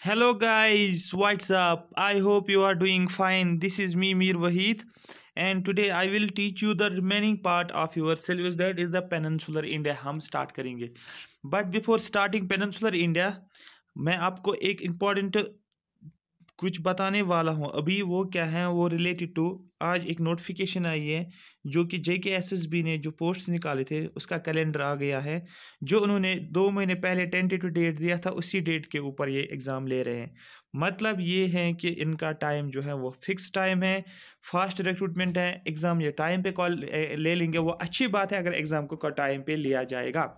hello guys what's up i hope you are doing fine this is me mir wahid and today i will teach you the remaining part of your syllabus that is the peninsular india hum start karenge but before starting peninsular india मैं आपको एक important कुछ बताने वाला हूँ अभी वो क्या है वो रिलेटेड टू आज एक नोटिफिकेशन आई है जो कि जे के एस एस बी ने जो पोस्ट निकाले थे उसका कैलेंडर आ गया है जो उन्होंने दो महीने पहले टेंटेटिव डेट दिया था उसी डेट के ऊपर ये एग्ज़ाम ले रहे हैं मतलब ये है कि इनका टाइम जो है वो फिक्स टाइम है फास्ट रिक्रूटमेंट है एग्ज़ाम ये टाइम पे कॉल ले लेंगे वो अच्छी बात है अगर एग्ज़ाम को टाइम पे लिया जाएगा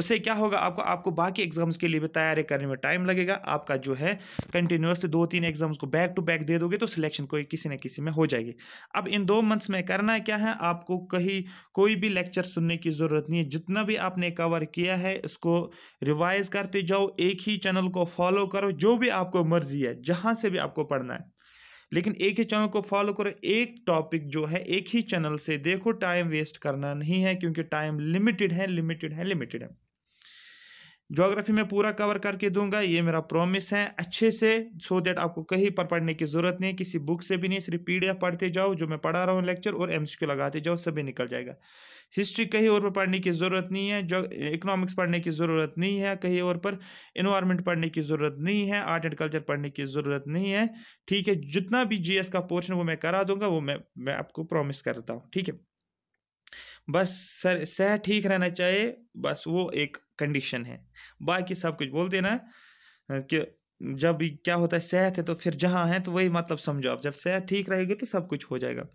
उससे क्या होगा आपको आपको बाकी एग्ज़ाम्स के लिए भी तैयारी करने में टाइम लगेगा आपका जो है कंटिन्यूसली दो तीन एग्ज़ाम्स को बैक टू बैक दे दोगे तो सिलेक्शन कोई किसी न किसी में हो जाएगी अब इन दो मंथ्स में करना क्या है आपको कहीं कोई भी लेक्चर सुनने की ज़रूरत नहीं है जितना भी आपने कवर किया है इसको रिवाइज़ करते जाओ एक ही चैनल को फॉलो करो जो भी आपको मर्जी मर्जी है जहां से भी आपको पढ़ना है लेकिन एक ही चैनल को फॉलो करो एक टॉपिक जो है एक ही चैनल से देखो टाइम वेस्ट करना नहीं है क्योंकि टाइम लिमिटेड है लिमिटेड है लिमिटेड है ज्योग्राफी में पूरा कवर करके दूंगा ये मेरा प्रॉमिस है अच्छे से सो देट आपको कहीं पर पढ़ने की ज़रूरत नहीं किसी बुक से भी नहीं सिर्फ पीडीएफ पढ़ते जाओ जो मैं पढ़ा रहा हूँ लेक्चर और एमसीक्यू लगाते जाओ सभी निकल जाएगा हिस्ट्री कहीं और पर पढ़ने की ज़रूरत नहीं है जो इकोनॉमिक्स पढ़ने की ज़रूरत नहीं है कहीं और पर इन्वायरमेंट पढ़ने की ज़रूरत नहीं है आर्ट एंड कल्चर पढ़ने की ज़रूरत नहीं है ठीक है जितना भी जीएस का पोर्शन वो मैं करा दूंगा वो मैं मैं आपको प्रॉमिस करता हूँ ठीक है बस सर सह ठीक रहना चाहिए बस वो एक कंडीशन है बाकी सब कुछ बोलते ना कि जब क्या होता है सेहत है तो फिर जहाँ है तो वही मतलब समझो आप जब सेहत ठीक रहेगी तो सब कुछ हो जाएगा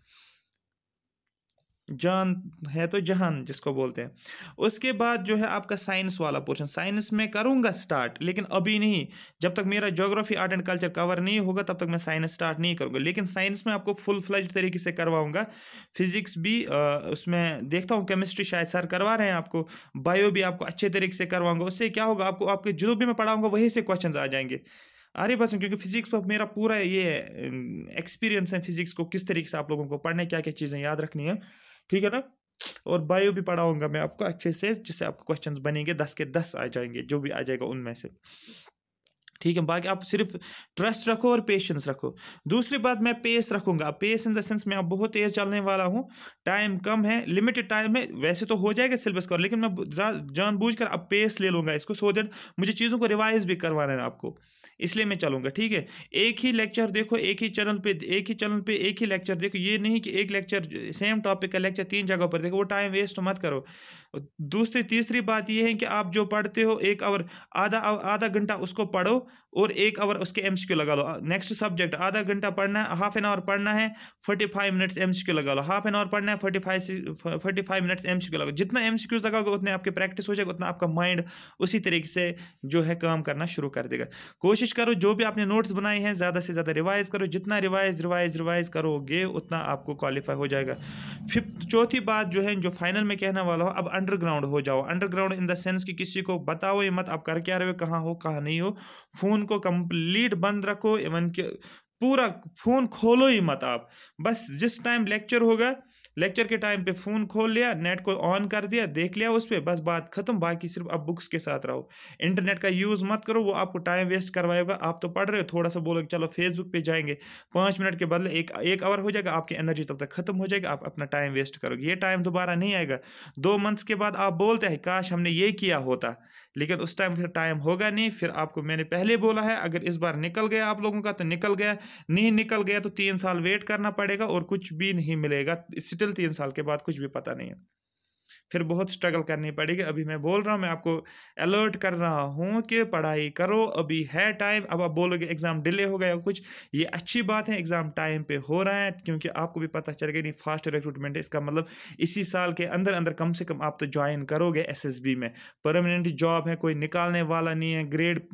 जान है तो जहान जिसको बोलते हैं उसके बाद जो है आपका साइंस वाला पोर्शन साइंस में करूँगा स्टार्ट लेकिन अभी नहीं जब तक मेरा geography art and culture cover नहीं होगा तब तक मैं साइंस स्टार्ट नहीं करूंगा लेकिन साइंस में आपको फुल फ्लज तरीके से करवाऊंगा फिजिक्स भी आ, उसमें देखता हूँ केमिस्ट्री शायद सर करवा रहे हैं आपको बायो भी आपको अच्छे तरीके से करवाऊंगा उससे क्या होगा आपको आपके जो भी मैं पढ़ाऊँगा वहीं से क्वेश्चन आ जाएंगे अरे बस क्योंकि फिजिक्स पर मेरा पूरा ये एक्सपीरियंस है फिजिक्स को किस तरीके से आप लोगों को पढ़ने क्या क्या चीज़ें याद रखनी है ठीक है ना और बायो भी पढ़ाऊंगा मैं आपको अच्छे से जिससे आपको क्वेश्चन बनेंगे दस के दस आ जाएंगे जो भी आ जाएगा उनमें से ठीक है बाकी आप सिर्फ ट्रस्ट रखो और पेशेंस रखो दूसरी बात मैं पेस रखूंगा पेस इन द सेंस मैं आप बहुत तेज चलने वाला हूँ टाइम कम है लिमिटेड टाइम है वैसे तो हो जाएगा सिलेबस का लेकिन मैं जानबूझकर कर अब पेस ले लूंगा इसको सो देट मुझे चीज़ों को रिवाइज भी करवाना है आपको इसलिए मैं चलूँगा ठीक है एक ही लेक्चर देखो एक ही चैनल पे एक ही चैनल पे एक ही लेक्चर देखो ये नहीं कि एक लेक्चर सेम टॉपिक का लेक्चर तीन जगह पर देखो वो टाइम वेस्ट मत करो दूसरी तीसरी बात यह है कि आप जो पढ़ते हो एक आवर आधा आधा घंटा उसको पढ़ो और एक आवर उसके एम लगा लो नेक्स्ट सब्जेक्ट आधा घंटा पढ़ना है हाफ एन आवर पढ़ना है फोर्टी फाइव मिनट्स एम लगा लो हाफ एन आवर पढ़ना है forty five forty five minutes एम लगा जितना एम लगाओगे उतने आपके प्रैक्टिस हो जाएगा उतना आपका माइंड उसी तरीके से जो है काम करना शुरू कर देगा कोशिश करो जो भी आपने नोट्स बनाए हैं ज़्यादा से ज़्यादा रिवाइज करो जितना रिवाइज रिवाइज रिवाइज करोगे उतना आपको क्वालिफाई हो जाएगा फिफ्थ चौथी बात जो है जो फाइनल में कहने वाला हो अब अंडरग्राउंड हो जाओ अंडरग्राउंड इन द सेंस कि किसी को बताओ ये मत आप कर क्या रहे हो कहाँ हो कहाँ नहीं हो फ़ोन को कंप्लीट बंद रखो इवन कि पूरा फ़ोन खोलो ही मत आप बस जिस टाइम लेक्चर होगा लेक्चर के टाइम पे फ़ोन खोल लिया नेट को ऑन कर दिया देख लिया उस पर बस बात खत्म बाकी सिर्फ आप बुक्स के साथ रहो इंटरनेट का यूज़ मत करो वो आपको टाइम वेस्ट करवाएगा आप तो पढ़ रहे हो थोड़ा सा बोलोगे चलो फेसबुक पे जाएंगे पाँच मिनट के बदले एक एक आवर हो जाएगा आपकी एनर्जी तब तक खत्म हो जाएगी आप अपना टाइम वेस्ट करोगे ये टाइम दोबारा नहीं आएगा दो मंथ्स के बाद आप बोलते हैं काश हमने ये किया होता लेकिन उस टाइम फिर टाइम होगा नहीं फिर आपको मैंने पहले बोला है अगर इस बार निकल गया आप लोगों का तो निकल गया नहीं निकल गया तो तीन साल वेट करना पड़ेगा और कुछ भी नहीं मिलेगा स्टिल तीन साल के बाद कुछ भी पता नहीं है फिर बहुत स्ट्रगल करनी पड़ेगी अभी मैं बोल रहा हूँ मैं आपको अलर्ट कर रहा हूँ कि पढ़ाई करो अभी है टाइम अब आप बोलोगे एग्ज़ाम डिले हो गया कुछ ये अच्छी बात है एग्ज़ाम टाइम पे हो रहा है क्योंकि आपको भी पता चल गया नहीं फास्ट रिक्रूटमेंट है इसका मतलब इसी साल के अंदर अंदर कम से कम आप तो ज्वाइन करोगे एस में परमानेंट जॉब है कोई निकालने वाला नहीं है ग्रेड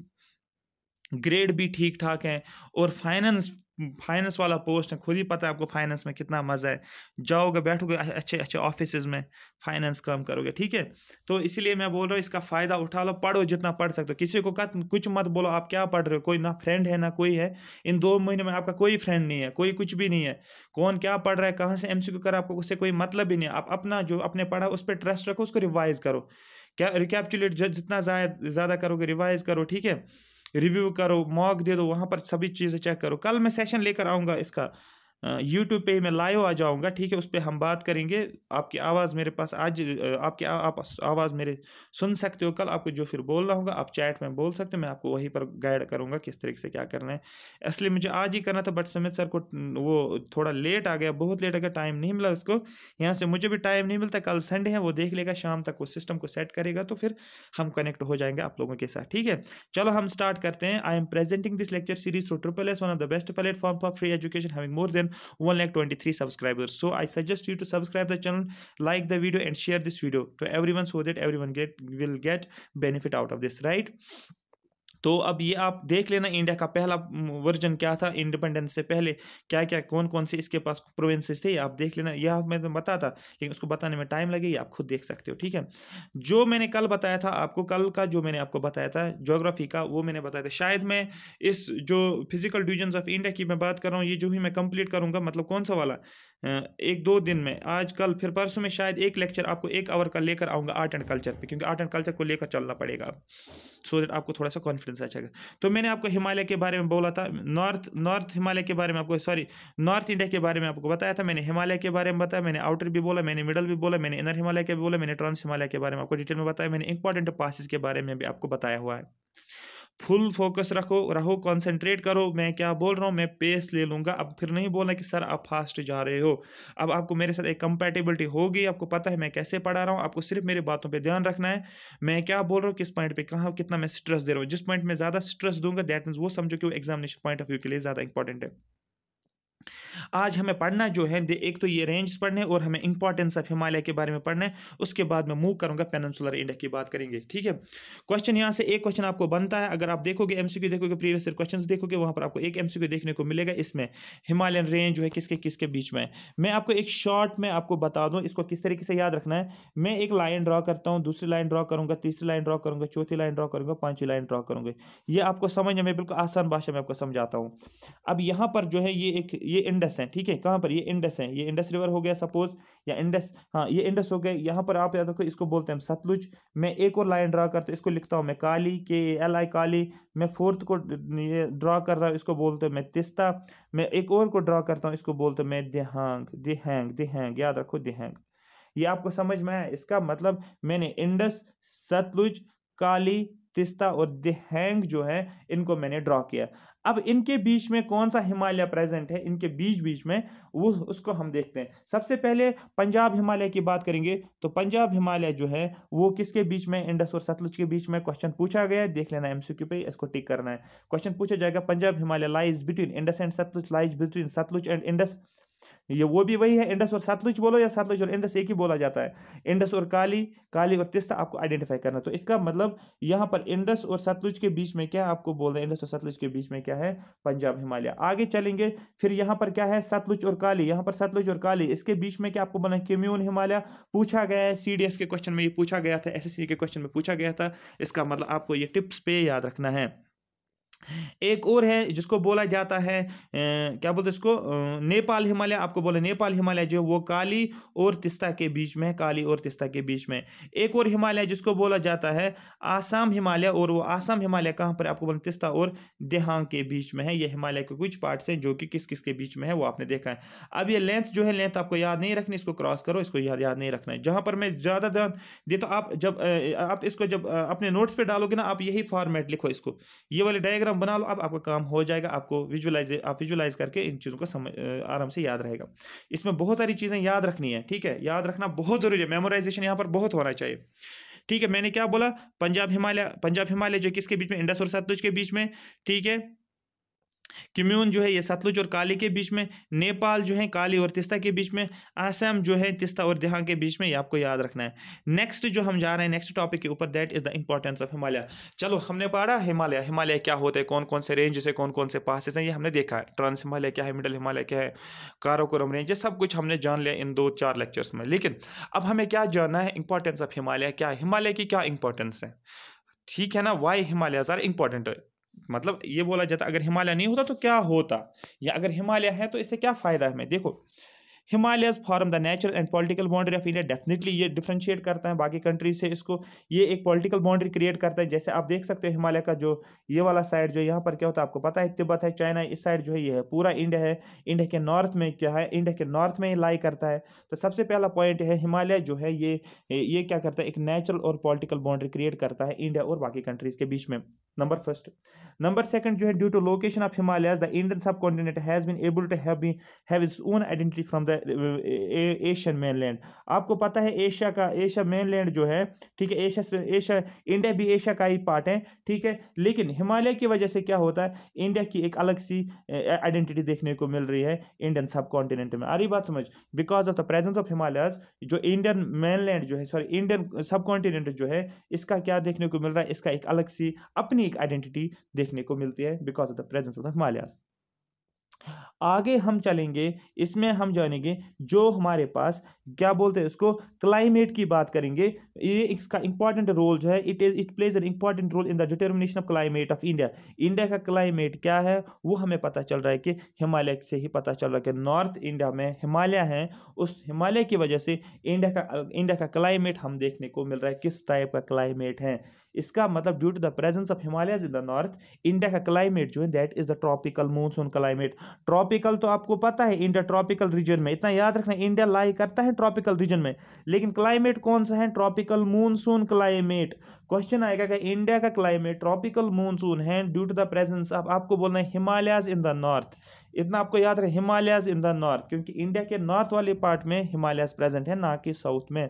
ग्रेड भी ठीक ठाक हैं और फाइनेंस फाइनेंस वाला पोस्ट है खुद ही पता है आपको फाइनेंस में कितना मज़ा है जाओगे बैठोगे अच्छे अच्छे ऑफिस में फाइनेंस काम करोगे ठीक है तो इसीलिए मैं बोल रहा हूँ इसका फ़ायदा उठा लो पढ़ो जितना पढ़ सकते हो किसी को कत कुछ मत बोलो आप क्या पढ़ रहे हो कोई ना फ्रेंड है ना कोई है इन दो महीने में आपका कोई फ्रेंड नहीं है कोई कुछ भी नहीं है कौन क्या पढ़ रहा है कहाँ से एम सी कर आपको उससे कोई मतलब ही नहीं है आप अपना जो अपने पढ़ा उस पर ट्रस्ट रखो उसको रिवाइज़ करो क्या रिकैपचुलेट जितना ज़्यादा करोगे रिवाइज़ करो ठीक है रिव्यू करो मॉक दे दो वहाँ पर सभी चीज़ें चेक करो कल मैं सेशन लेकर आऊँगा इसका यूट्यूब पे मैं लाइव आ जाऊँगा ठीक है उस पर हम बात करेंगे आपकी आवाज़ मेरे पास आज आपकी आ, आप आवाज़ मेरे सुन सकते हो कल आपको जो फिर बोलना होगा आप चैट में बोल सकते हो मैं आपको वहीं पर गाइड करूँगा किस तरीके से क्या करना है इसलिए मुझे आज ही करना था बट समित सर को वो थोड़ा लेट आ गया बहुत लेट आ गया टाइम नहीं मिला उसको यहाँ से मुझे भी टाइम नहीं मिलता कल संडे है वो देख लेगा शाम तक वो सिस्टम को सेट करेगा तो फिर हम कनेक्ट हो जाएंगे आप लोगों के साथ ठीक है चलो हम स्टार्ट करते हैं I am presenting this lecture series to triple S one of the best platform for free education having more than 1,23 subscribers. So I suggest you to subscribe the channel, like the video and share this video to everyone so that everyone get will get benefit out of this, right? तो अब ये आप देख लेना India का पहला version क्या था इंडिपेंडेंस से पहले क्या क्या कौन कौन से इसके पास प्रोविंसेस थे आप देख लेना यह मैं तो बता था लेकिन उसको बताने में टाइम लगेगी आप खुद देख सकते हो ठीक है जो मैंने कल बताया था आपको कल का जो मैंने आपको बताया था जोग्राफी का वो मैंने बताया था शायद मैं इस जो फिजिकल डिविजन ऑफ इंडिया की मैं बात कर रहा हूँ ये जो ही मैं कंप्लीट करूँगा मतलब कौन सा वाला एक दो दिन में आज कल फिर परसों में शायद एक लेक्चर आपको एक आवर का लेकर आऊँगा आर्ट एंड कल्चर पे क्योंकि आर्ट एंड कल्चर को लेकर चलना पड़ेगा अब सो दैट आपको थोड़ा सा कॉन्फिडेंस आ जाएगा तो मैंने आपको हिमालय के बारे में बोला था नॉर्थ नॉर्थ हिमालय के बारे में आपको सॉरी नॉर्थ इंडिया के बारे में आपको बताया था मैंने हिमालय के बारे में बताया मैंने आउटर भी बोला मैंने मिडल भी बोला मैंने इनर हिमालय के भी बोला मैंने ट्रांस हिमालय के बारे में आपको डिटेल में बताया मैंने इंपॉर्टेंट पासिस के बारे में भी आपको बताया हुआ है फुल फोकस रखो रहो कंसंट्रेट करो मैं क्या बोल रहा हूँ मैं पेस ले लूँगा अब फिर नहीं बोलना कि सर आप फास्ट जा रहे हो अब आपको मेरे साथ एक कंपेटेबिलिटी होगी आपको पता है मैं कैसे पढ़ा रहा हूँ आपको सिर्फ मेरी बातों पर ध्यान रखना है मैं क्या बोल रहा हूँ किस पॉइंट पर कहाँ कितना मैं स्ट्रेस दे रहा हूँ जिस पॉइंट में ज़्यादा स्ट्रेस दूंगा दैट मीन्स वो समझो कि वो एग्जामिनेशन पॉइंट ऑफ व्यू के लिए ज़्यादा इंपॉर्टेंट है आज हमें पढ़ना जो है एक तो ये रेंज पढ़ने और हमें इंपॉर्टेंस ऑफ हिमालय के बारे में पढ़ना है उसके बाद मैं मूव करूंगा पेनसुलर इंडिया की बात करेंगे ठीक है क्वेश्चन यहाँ से एक क्वेश्चन आपको बनता है अगर आप देखोगे एमसीक्यू देखोगे प्रीवियस क्वेश्चन देखोगे वहां पर आपको एक एमसीक्यू देखने को मिलेगा इसमें हिमालयन रेंज जो है किसके किसके बीच में मैं आपको एक शॉर्ट में आपको बता दूँ इसको किस तरीके से याद रखना है मैं एक लाइन ड्रॉ करता हूँ दूसरी लाइन ड्रॉ करूंगा तीसरी लाइन ड्रॉ करूंगा चौथी लाइन ड्रॉ करूंगा पांचवी लाइन ड्रॉ करूंगा ये आपको समझ में बिल्कुल आसान भाषा में आपको समझाता हूँ अब यहाँ पर जो है ये एक ये इंड इंडस है ठीक है कहाँ पर ये इंडस है ये इंडस रिवर हो गया सपोज या इंडस हाँ ये इंडस हो गया यहाँ पर आप याद रखो इसको बोलते हैं सतलुज मैं एक और लाइन ड्रा करते इसको लिखता हूँ मैं काली के एल आई काली मैं फोर्थ को ये ड्रा कर रहा हूँ इसको बोलते हैं मैं तिस्ता मैं एक और को ड्रा करता हूँ इसको बोलते मैं देहांग देहांग देहांग याद रखो देहांग ये आपको समझ में आया इसका मतलब मैंने इंडस सतलुज काली तिस्ता और दहेंग जो है इनको मैंने ड्रॉ किया अब इनके बीच में कौन सा हिमालय प्रेजेंट है इनके बीच बीच में वो उसको हम देखते हैं सबसे पहले पंजाब हिमालय की बात करेंगे तो पंजाब हिमालय जो है वो किसके बीच में इंडस और सतलुज के बीच में क्वेश्चन पूछा गया है देख लेना क्यू पे इसको टिक करना है क्वेश्चन पूछा जाएगा Punjab Himalaya lies between Indus and Sutlej lies between Sutlej and Indus ये वो भी वही है इंडस और सतलुज बोलो या सतलुज और इंडस एक ही बोला जाता है इंडस और काली काली और तिस्ता आपको आइडेंटिफाई करना तो इसका मतलब यहाँ पर इंडस और सतलुज के बीच में क्या आपको बोल रहे हैं इंडस और सतलुज के बीच में क्या है पंजाब हिमालय आगे चलेंगे फिर यहाँ पर क्या है सतलुज और काली यहाँ पर सतलुज और काली इसके बीच में क्या आपको बोलना है हिमालय पूछा गया है सी के क्वेश्चन में ये पूछा गया था एस के क्वेश्चन में पूछा गया था इसका मतलब आपको ये टिप्स पे याद रखना है एक और है जिसको बोला जाता है ए, क्या बोलते हैं इसको नेपाल हिमालय आपको बोला नेपाल हिमालय जो वो काली और तिस्ता के बीच में है काली और तिस्ता के बीच में एक और हिमालय जिसको बोला जाता है आसाम हिमालय और वो आसाम हिमालय कहाँ पर आपको बोले तिस्ता और देहांग के बीच में है ये हिमालय के कुछ पार्ट्स हैं जो कि किस किस के बीच में है वो आपने देखा है अब ये लेंथ जो है लेंथ आपको याद नहीं रखनी इसको क्रॉस करो इसको याद याद नहीं रखना है जहाँ पर मैं ज़्यादा ध्यान देता तो आप जब आप इसको जब अपने नोट्स पर डालोगे ना आप यही फॉर्मेट लिखो इसको ये वाले डायग्राम डायग्राम बना लो अब आपका काम हो जाएगा आपको विजुअलाइज आप विजुअलाइज करके इन चीज़ों का समझ आराम से याद रहेगा इसमें बहुत सारी चीज़ें याद रखनी है ठीक है याद रखना बहुत ज़रूरी है मेमोराइजेशन यहाँ पर बहुत होना चाहिए ठीक है मैंने क्या बोला पंजाब हिमालय पंजाब हिमालय जो किसके बीच में इंडस और सतलुज के बीच में ठीक है किम्यून जो है ये सतलुज और काली के बीच में नेपाल जो है काली और तिस्ता के बीच में आसाम जो है तिस्ता और देहा के बीच में ये आपको याद रखना है नेक्स्ट जो हम जा रहे हैं नेक्स्ट टॉपिक के ऊपर that is the importance of Himalaya चलो हमने पढ़ा हिमालय हिमालय क्या होते हैं कौन कौन से रेंजेस है कौन कौन से पासिस हैं ये हमने देखा है ट्रांस हिमालय क्या है मिडल हिमालय क्या है काराकोरम रेंज ये सब कुछ हमने जान लिया इन दो चार लेक्चर्स में लेकिन अब हमें क्या जानना है इंपॉर्टेंस ऑफ हिमालय क्या हिमालय की क्या इंपॉर्टेंस है ठीक है ना वाई हिमालय आर इंपॉर्टेंट मतलब ये बोला जाता अगर हिमालय नहीं होता तो क्या होता या अगर हिमालय है तो इससे क्या फ़ायदा है हमें देखो Himalayas form the natural and political boundary of India definitely ये डिफ्रेंशिएट करता है बाकी कंट्री से इसको ये एक पॉलिटिकल बाउंड्री क्रिएट करता है जैसे आप देख सकते हो हिमालय का जो ये वाला साइड जो यहाँ पर क्या होता है आपको पता है तिब्बत है चाइना इस साइड जो है ये है पूरा इंडिया है इंडिया के नॉर्थ में क्या है इंडिया के नॉर्थ में ही लाई करता है तो सबसे पहला पॉइंट है हिमालय जो है ये ये क्या करता है एक नेचुरल और पॉलिटिकल बाउंड्री क्रिएट करता है इंडिया और बाकी कंट्रीज के बीच में नंबर फर्स्ट नंबर सेकंड जो है due to location of Himalaya the Indian subcontinent has been able to have have is own identity from the Asian mainland आपको पता है एशिया का एशिया मेनलैंड जो है ठीक है एशिया एशिया इंडिया भी एशिया का ही पार्ट है ठीक है लेकिन हिमालय की वजह से क्या होता है इंडिया की एक अलग सी आइडेंटिटी देखने को मिल रही है इंडियन सब कॉन्टिनेंट में आ रही बात समझ because of the presence of Himalayas जो इंडियन मेनलैंड जो है सॉरी इंडियन सब कॉन्टिनेंट जो है इसका क्या देखने को मिल रहा है इसका एक अलग सी अपनी एक आइडेंटिटी देखने को मिलती है because of the presence of the Himalayas आगे हम चलेंगे इसमें हम जानेंगे जो हमारे पास क्या बोलते हैं उसको क्लाइमेट की बात करेंगे ये इसका इंपॉर्टेंट रोल जो है it is it plays an important role in the determination of climate of India India का क्लाइमेट क्या है वो हमें पता चल रहा है कि हिमालय से ही पता चल रहा है कि नॉर्थ इंडिया में हिमालय है उस हिमालय की वजह से इंडिया का इंडिया का क्लाइमेट हम देखने को मिल रहा है किस टाइप का क्लाइमेट है इसका मतलब due to the presence of Himalaya in the north India का क्लाइमेट जो है that is the tropical monsoon climate tropical तो आपको पता है इंडिया ट्रॉपिकल रीजन में इतना याद रखना इंडिया लाई करता है ट्रॉपिकल रीजन में लेकिन क्लाइमेट कौन सा है ट्रॉपिकल मानसून क्लाइमेट क्वेश्चन आएगा कि इंडिया का क्लाइमेट ट्रॉपिकल मानसून है due to the presence of आपको बोलना है हिमालयाज इन द नॉर्थ इतना आपको याद रहे हिमालयाज इन द नॉर्थ क्योंकि इंडिया के नॉर्थ वाले पार्ट में हिमालयाज प्रेजेंट है ना कि साउथ में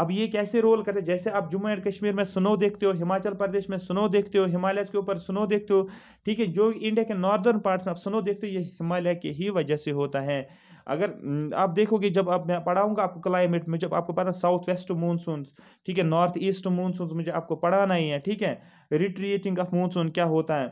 अब ये कैसे रोल करते हैं जैसे आप जम्मू एंड कश्मीर में स्नो देखते हो हिमाचल प्रदेश में स्नो देखते हो हिमालय के ऊपर स्नो देखते हो ठीक है जो इंडिया के नॉर्दर्न पार्ट्स में आप स्नो देखते हो ये हिमालय के ही वजह से होता है अगर आप देखोगे जब आप मैं पढ़ाऊंगा आपको क्लाइमेट में जब आपको पता साउथ वेस्ट मानसून ठीक है नॉर्थ ईस्ट मानसून मुझे आपको पढ़ाना ही है ठीक है रिट्रिएटिंग ऑफ मानसून क्या होता है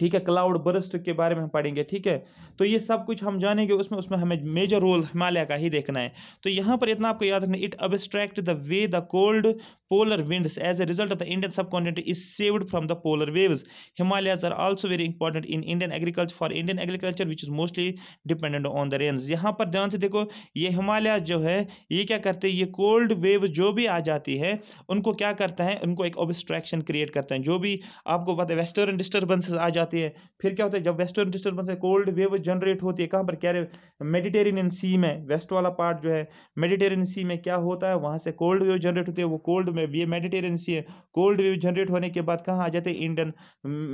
ठीक है क्लाउड बर्स्ट के बारे में हम पढ़ेंगे ठीक है तो ये सब कुछ हम जानेंगे उसमें उसमें हमें मेजर रोल हिमालय का ही देखना है तो यहाँ पर इतना आपको याद रखना it abstract the way the cold polar winds. As a result of the Indian subcontinent is saved from the polar waves. Himalayas are also very important in Indian agriculture for Indian agriculture which is mostly dependent on the rains. यहाँ पर ध्यान से देखो ये हिमालय जो है ये क्या करते हैं ये कोल्ड वेव जो भी आ जाती है उनको क्या करता है उनको एक ऑब्स्ट्रैक्शन क्रिएट करते हैं जो भी आपको पता है वेस्टर्न डिस्टर्बेंसेज आ जाती है फिर क्या होता है जब western disturbance cold wave generate होती है कहाँ पर कह रहे मेडिटेरियन सी में वेस्ट वाला पार्ट जो है मेडिटेरियन सी में क्या होता है वहाँ से कोल्ड वेव जनरेट होती है वो कोल्ड में ये मेडिटेरियन सी है कोल्ड वेव जनरेट होने के बाद कहाँ आ जाते हैं इंडियन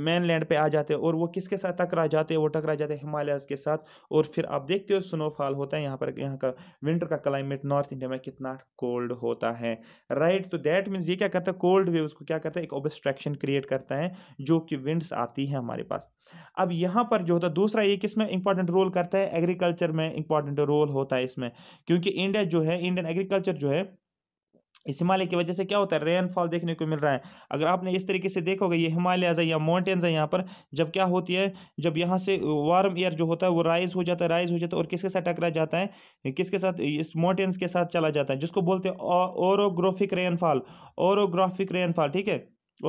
मेन लैंड पर आ जाते हैं और वो किसके साथ टकरा जाते हैं वो टकरा जाते हैं हिमालयाज के साथ और फिर आप देखते हो स्नोफॉल होता है यहाँ पर यहाँ का विंटर का क्लाइमेट नॉर्थ इंडिया में कितना कोल्ड होता है राइट तो दैट मीन्स ये क्या करता है कोल्ड वेव उसको क्या करता है एक ऑब्स्ट्रक्शन क्रिएट करता है जो कि विंड्स आती है हमारे पास अब यहाँ पर जो होता है दूसरा ये किसमें इंपॉर्टेंट रोल करता है एग्रीकल्चर में इंपॉर्टेंट रोल होता है इसमें क्योंकि इंडिया जो है इंडियन एग्रीकल्चर जो है इस हिमालय की वजह से क्या होता है रेनफॉल देखने को मिल रहा है अगर आपने इस तरीके से देखोगे ये हिमालयाज है या माउंटेन्स है यहाँ पर जब क्या होती है जब यहाँ से वार्म एयर जो होता है वो राइज हो जाता है राइज हो जाता है और किसके साथ टकरा जाता है किसके साथ इस माउंटेन्स के साथ चला जाता है जिसको बोलते हैं ओरोग्राफिक रेनफॉल ओरोग्राफिक रेनफॉल ठीक है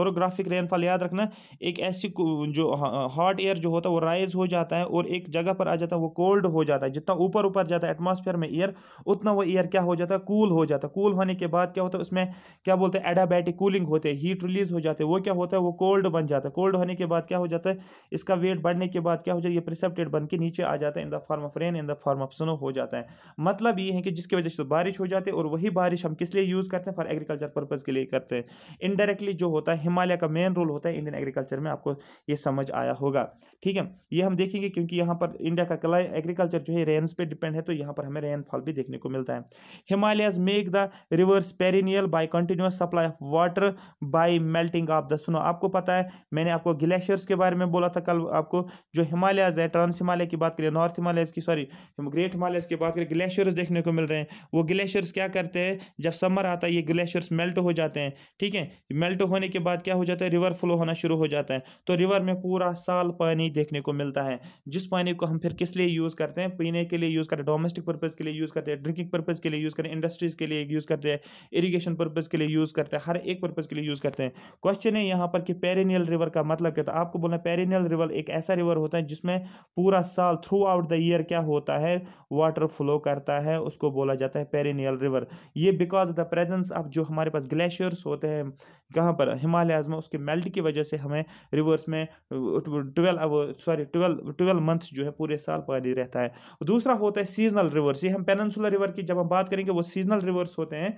ओरोग्राफिक रेनफॉल याद रखना एक ऐसी जो हॉट एयर जो होता है वो राइज हो जाता है और एक जगह पर आ जाता है वो कोल्ड हो जाता है जितना ऊपर ऊपर जाता है एटमॉस्फेयर में एयर उतना वो एयर क्या हो जाता है कूल हो जाता है कूल होने के बाद क्या होता है उसमें क्या बोलते हैं एडाबैटिक कूलिंग होते हैं हीट रिलीज हो जाते हैं वो क्या होता है वो कोल्ड बन जाता है कोल्ड होने के बाद क्या हो जाता है इसका वेट बढ़ने के बाद क्या हो जाता है ये प्रिसेप्टेड बन के नीचे आ जाता है in the form of rain in the form of snow हो जाता है मतलब ये है कि जिसकी वजह से बारिश हो जाती है और वही बारिश हम किस लिए यूज़ करते हैं फॉर एग्रीकल्चर पर्पज़ के लिए करते हैं इनडायरेक्टली जो होता है हिमालय का मेन रोल होता है इंडियन एग्रीकल्चर में आपको ये समझ आया होगा ठीक है ये हम देखेंगे क्योंकि यहाँ पर इंडिया का कला एग्रीकल्चर जो है रेन्स पे डिपेंड है तो यहाँ पर हमें रेनफॉल भी देखने को मिलता है Himalayas make the rivers perennial by continuous supply of water by melting of the snow आपको पता है मैंने आपको ग्लेशियर्स के बारे में बोला था कल आपको जो हिमालयाज है ट्रांस हिमालय की बात करें नॉर्थ हिमालय की सॉरी ग्रेट हिमालय की बात करें ग्लेशियर्स देखने को मिल रहे हैं वो ग्लेशियर्स क्या करते हैं जब समर आता है ये ग्लेशियर्स मेल्ट हो जाते हैं ठीक है मेल्ट होने के बाद बाद क्या हो जाता है रिवर फ्लो होना शुरू हो जाता है तो रिवर में पूरा साल पानी देखने को मिलता है जिस पानी को हम फिर किस लिए यूज़ करते हैं पीने के लिए यूज़ करते हैं डोमेस्टिक पर्पज़ के लिए यूज़ करते हैं ड्रिंकिंग पर्पज़ के लिए यूज़ करते हैं इंडस्ट्रीज़ के लिए यूज़ करते हैं इरीगेशन पर्पज़ के लिए यूज़ करते हैं हर एक पर्पज़ के लिए यूज़ करते हैं क्वेश्चन है यहाँ पर कि पेरिनियल रिवर का मतलब क्या था आपको बोलना पेरिनियल रिवर एक ऐसा रिवर होता है जिसमें पूरा साल थ्रू आउट द ईयर क्या होता है वाटर फ्लो करता है उसको बोला जाता है पेरिनियल रिवर ये बिकॉज द प्रेजेंस ऑफ जो हमारे पास ग्लेशियर्स होते हैं कहाँ पर हिम हिमालयाज़ में उसके मेल्ट की वजह से हमें रिवर्स में twelve hour sorry twelve twelve months जो है पूरे साल पानी रहता है दूसरा होता है सीजनल रिवर्स ये हम पेनन्सुलर रिवर की जब हम बात करेंगे वो सीजनल रिवर्स होते हैं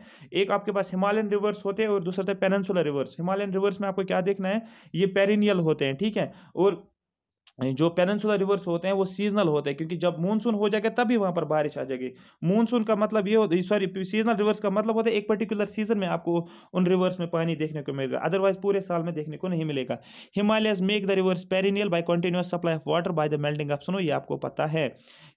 एक आपके पास हिमालयन रिवर्स होते हैं और दूसरा होता है पेनन्सुलर रिवर्स हिमालयन रिवर्स में आपको क्या देखना है ये पेरिनियल होते हैं ठीक है और जो पेनसुलर रिवर्स होते हैं वो सीजनल होते हैं क्योंकि जब मानसून हो जाएगा तभी वहाँ पर बारिश आ जाएगी मानसून का मतलब ये होता है सॉरी सीजनल रिवर्स का मतलब होता है एक पर्टिकुलर सीजन में आपको उन रिवर्स में पानी देखने को मिलेगा अदरवाइज पूरे साल में देखने को नहीं मिलेगा Himalaya make the rivers perennial by continuous supply of water by the melting of snow ये आपको पता है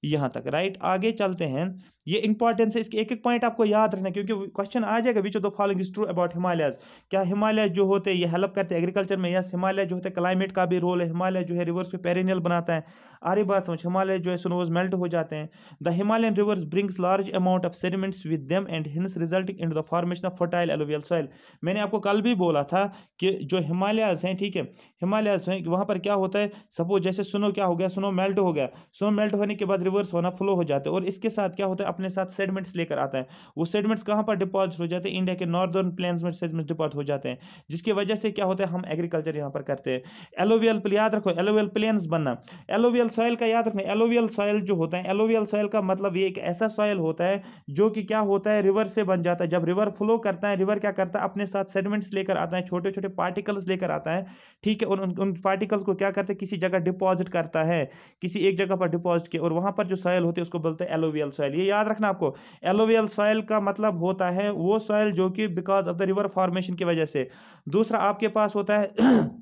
यहाँ तक राइट आगे चलते हैं ये इंपॉर्टेंस है इसके एक एक पॉइंट आपको याद रखना क्योंकि क्वेश्चन आ जाएगा which of the following is true about Himalayas क्या हिमालय जो होते हैं ये हेल्प करते हैं एग्रीकल्चर में या हिमालय जो होते हैं क्लाइमेट का भी रोल है हिमालय जो है रिवर्स पे पेरेनियल बनाता है आरे बात समझ हिमालय जो है स्नोज मेल्ट हो जाते हैं the Himalayan rivers brings large amount of sediments with them and hence resulting in the formation of fertile alluvial soil मैंने आपको कल भी बोला था कि जो हिमालयाज हैं ठीक है हिमालयाज हैं वहाँ पर क्या होता है सपोज जैसे स्नो क्या हो गया स्नो मेल्ट हो गया स्नो मेल्ट होने के बाद रिवर्स होना फ्लो हो जाते हैं और इसके साथ क्या होता है अपने साथ सेडमेंट्स लेकर आता है वो सेडमेंट्स कहाँ पर डिपॉजिट हो जाते हैं इंडिया के नॉर्दर्न प्लेन्स में सेडमेंट्स डिपॉजिट हो जाते हैं जिसकी वजह से क्या होता है हम एग्रीकल्चर यहाँ पर करते हैं एलोवियल याद रखो एलोवियल प्लेन्स बनना एलोवियल सॉयल का याद रखना एलोवियल सॉयल जो होता है एलोवियल सॉयल का मतलब ये एक ऐसा सॉयल होता है जो कि क्या होता है रिवर से बन जाता है जब रिवर फ्लो करता है रिवर क्या करता है अपने साथ सेडमेंट्स लेकर आता है छोटे छोटे पार्टिकल्स लेकर आता है ठीक है उन, पार्टिकल्स को क्या करते हैं किसी जगह डिपॉजिट करता है किसी एक जगह पर डिपॉजिट किया और वहां पर जो सॉयल होते हैं उसको बोलते हैं एलोवियल सॉयल ये याद याद रखना आपको एलोवियल सॉयल का मतलब होता है वो सॉयल जो कि because of the river formation की वजह से दूसरा आपके पास होता है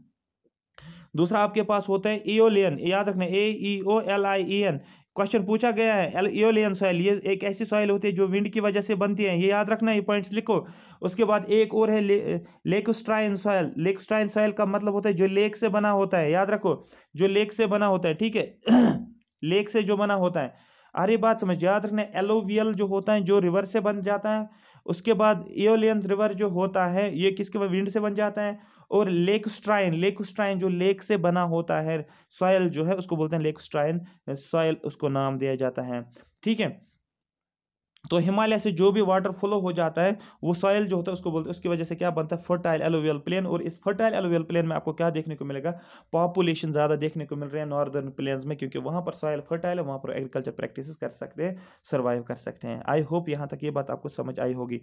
दूसरा आपके पास होता है ईओलियन याद रखना A E O L I E N question पूछा गया है एलियन सॉइल ये एक ऐसी सॉइल होती है जो विंड की वजह से बनती है ये याद रखना ये पॉइंट्स लिखो उसके बाद एक और है ले, लेकस्ट्राइन सॉइल लेकस्ट्राइन सॉइल का मतलब होता है जो लेक से बना होता है याद रखो जो लेक से बना होता है ठीक है लेक से जो बना होता है अरे बात समझ याद रखना एलोवियल जो होता है जो रिवर से बन जाता है उसके बाद एओलियन रिवर जो होता है ये किसके विंड से बन जाता है और लेक स्ट्राइन लेक स्ट्राइन जो लेक से बना होता है सॉयल जो है उसको बोलते हैं लेक स्ट्राइन सॉयल उसको नाम दिया जाता है ठीक है तो हिमालय से जो भी वाटर फ्लो हो जाता है वो सॉयल जो होता है उसको बोलते हैं उसकी वजह से क्या बनता है फर्टाइल एलोवियल प्लेन और इस फर्टाइल एलोवियल प्लेन में आपको क्या देखने को मिलेगा पॉपुलेशन ज़्यादा देखने को मिल रही है नॉर्दर्न प्लेन्स में क्योंकि वहाँ पर सॉयल फर्टाइल है वहाँ पर एग्रीकल्चर प्रैक्टिस कर सकते हैं सर्वाइव कर सकते हैं आई होप यहाँ तक ये बात आपको समझ आई होगी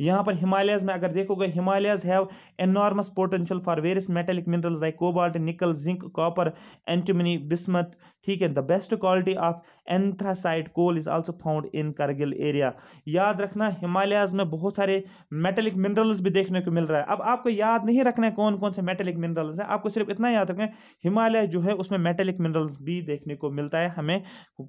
यहाँ पर हिमालयज में अगर देखोगे Himalayas have enormous potential for various metallic minerals like cobalt nickel zinc copper antimony bismuth ठीक है the best quality of anthracite coal is also found in Kargil area area याद रखना हिमालयाज़ में बहुत सारे मेटेलिक मिनरल्स भी देखने को मिल रहा है अब आपको याद नहीं रखना है कौन कौन से मेटेलिक मिनरल्स हैं आपको सिर्फ इतना याद रखना है हिमालय जो है उसमें मेटेलिक मिनरल्स भी देखने को मिलता है हमें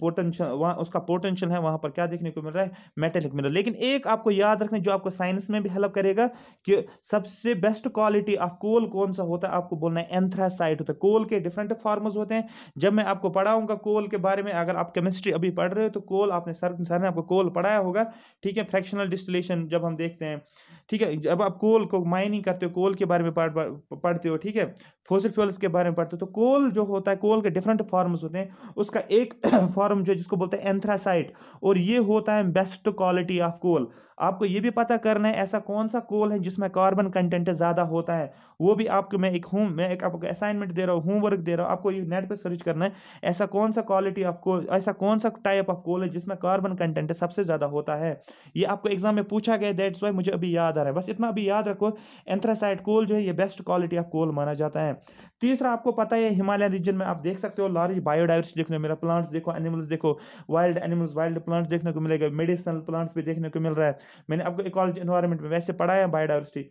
पोटेंशियल वहाँ उसका पोटेंशियल है वहाँ पर क्या देखने को मिल रहा है मेटेलिक मिनरल लेकिन एक आपको याद रखना जो आपको साइंस में भी हेल्प करेगा कि सबसे बेस्ट क्वालिटी ऑफ कोल कौन सा होता है आपको बोलना है एंथ्रासाइट होता है कोल के डिफरेंट फार्मस होते हैं जब मैं आपको पढ़ाऊंगा कोल के बारे में अगर आप केमिस्ट्री अभी पढ़ रहे हो तो कोल आपने सर सर ने आपको कोल पढ़ाया होगा ठीक है फ्रैक्शनल डिस्टिलेशन जब हम देखते हैं ठीक है जब आप कोल को माइनिंग करते हो कोल के बारे में पढ़ पढ़ते हो ठीक है फोसिल फ्यूल्स के बारे में पढ़ते हो तो कोल जो होता है कोल के डिफरेंट फॉर्म्स होते हैं उसका एक फॉर्म जो जिसको बोलते हैं एंथ्रासाइट और ये होता है बेस्ट क्वालिटी ऑफ कोल आपको ये भी पता करना है ऐसा कौन सा कोल है जिसमें कार्बन कंटेंट ज़्यादा होता है वो भी आपको मैं एक होम मैं एक आपको असाइनमेंट दे रहा हूँ होमवर्क दे रहा हूँ आपको ये नेट पर सर्च करना है ऐसा कौन सा क्वालिटी ऑफ कोल ऐसा कौन सा टाइप ऑफ कोल है जिसमें कार्बन कंटेंट सबसे ज़्यादा होता है ये आपको एग्जाम में पूछा गया दैट्स वाई मुझे अभी याद याद आ रहा है बस इतना भी याद रखो एंथ्रासाइट कोल जो है ये बेस्ट क्वालिटी ऑफ कोल माना जाता है तीसरा आपको पता है हिमालय रीजन में आप देख सकते हो लार्ज बायोडाइवर्सिटी देखने को मिला प्लांट्स देखो एनिमल्स देखो वाइल्ड एनिमल्स वाइल्ड प्लांट्स देखने को मिलेगा मेडिसिनल प्लांट्स भी देखने को मिल रहा है मैंने आपको इकोलॉजी इन्वायरमेंट में वैसे पढ़ाया बायोडाइवर्सिटी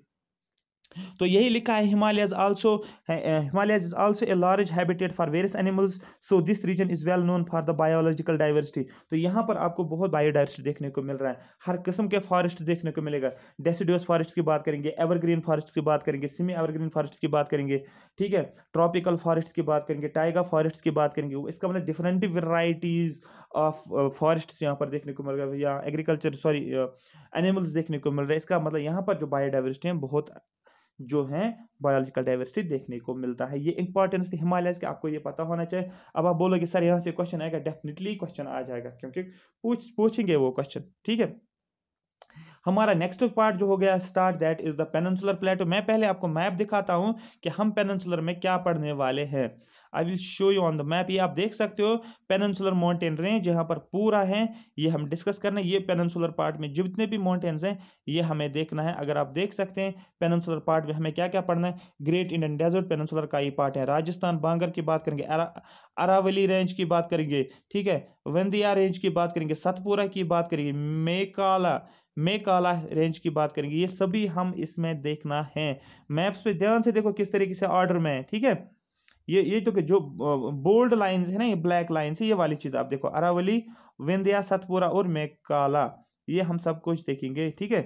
तो यही लिखा है Himalayas also Himalayas is also a large habitat for various animals so this region is well known for the biological diversity तो यहाँ पर आपको बहुत बायोडाइवर्सिटी देखने को मिल रहा है हर किस्म के फॉरेस्ट देखने को मिलेगा डेसीडियस फॉरेस्ट की बात करेंगे एवरग्रीन फॉरेस्ट की बात करेंगे सेमी एवरग्रीन फॉरेस्ट की बात करेंगे ठीक है ट्रॉपिकल फॉरेस्ट की बात करेंगे टाइगर फॉरेस्ट की बात करेंगे इसका मतलब डिफरेंट वेराइटीज़ ऑफ फॉरेस्ट यहाँ पर देखने को मिल रहा है या एग्रीकल्चर सॉरी एनिमल्स देखने को मिल रहा है इसका मतलब यहाँ पर जो बायोडाइवर्सिटी है बहुत जो है बायोलॉजिकल डाइवर्सिटी देखने को मिलता है ये इंपॉर्टेंस हिमालय के आपको ये पता होना चाहिए अब आप बोलोगे सर यहाँ से क्वेश्चन आएगा डेफिनेटली क्वेश्चन आ जाएगा क्योंकि पूछ पूछेंगे वो क्वेश्चन ठीक है हमारा नेक्स्ट पार्ट जो हो गया start that is the peninsular plateau मैं पहले आपको मैप दिखाता हूँ कि हम पेनसुलर में क्या पढ़ने वाले हैं I will show you on the map ये आप देख सकते हो पेनसुलर माउंटेन रेंज यहाँ पर पूरा है ये हम डिस्कस करने ये पेनसुलर पार्ट में जितने भी माउंटेन्स हैं ये हमें देखना है अगर आप देख सकते हैं पेनसुलर पार्ट में हमें क्या क्या पढ़ना है ग्रेट इंडियन डेजर्ट पेनसुलर का ये पार्ट है राजस्थान बांगर की बात करेंगे अरावली रेंज की बात करेंगे ठीक है वंदिया रेंज की बात करेंगे सतपुरा की बात करेंगे मेकाला मे काला रेंज की बात करेंगे ये सभी हम इसमें देखना है मैप्स पे ध्यान से देखो किस तरीके से ऑर्डर में है ठीक है ये ये तो जो बोल्ड लाइंस है ना ये ब्लैक लाइंस है ये वाली चीज़ आप देखो अरावली विंध्या सतपुरा और मेकाला ये हम सब कुछ देखेंगे ठीक है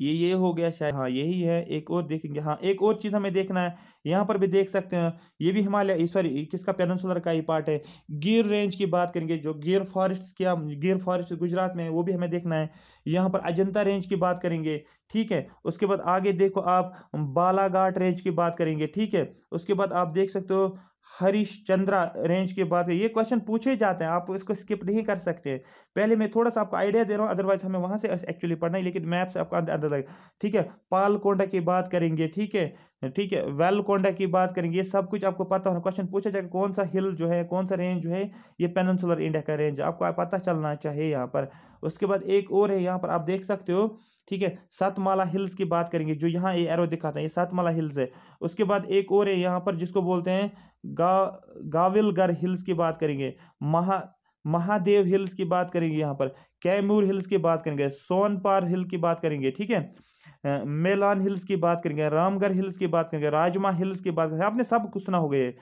ये ये हो गया शायद हाँ यही है एक और देखेंगे हाँ एक और चीज़ हमें देखना है यहाँ पर भी देख सकते हैं ये भी हिमालय सॉरी किसका पेनसुलर का ही पार्ट है गिर रेंज की बात करेंगे जो गिर फॉरेस्ट क्या गिर फॉरेस्ट गुजरात में है वो भी हमें देखना है यहाँ पर अजंता रेंज की बात करेंगे ठीक है उसके बाद आगे देखो आप बालाघाट रेंज की बात करेंगे ठीक है उसके बाद आप देख सकते हो हरिश्चंद्रा रेंज की बात है ये क्वेश्चन पूछे जाते हैं आप इसको स्किप नहीं कर सकते पहले मैं थोड़ा सा आपको आइडिया दे रहा हूँ अदरवाइज हमें वहाँ से एक्चुअली पढ़ना है लेकिन मैप से आपका अंदर लगे ठीक है पालकोंडा की बात करेंगे ठीक है ठीक है वेलकोंडा की बात करेंगे ये सब कुछ आपको पता होना क्वेश्चन पूछा जाएगा कौन सा हिल जो है कौन सा रेंज जो है ये पेनसुलर इंडिया का रेंज आपको पता चलना चाहिए यहाँ पर उसके बाद एक और है यहाँ पर आप देख सकते हो ठीक है सतमाला हिल्स की बात करेंगे जो यहाँ ये एरो दिखाते हैं ये सतमाला हिल्स है उसके बाद एक और है यहाँ पर जिसको बोलते हैं गा गाविलगर हिल्स की बात करेंगे महा महादेव हिल्स की बात करेंगे यहाँ पर कैमूर हिल्स की बात करेंगे सोनपार हिल की बात करेंगे ठीक है मेलान हिल्स की बात करेंगे रामगढ़ हिल्स की बात करेंगे राजमा हिल्स की बात करेंगे आपने सब कुछ सुना हो गए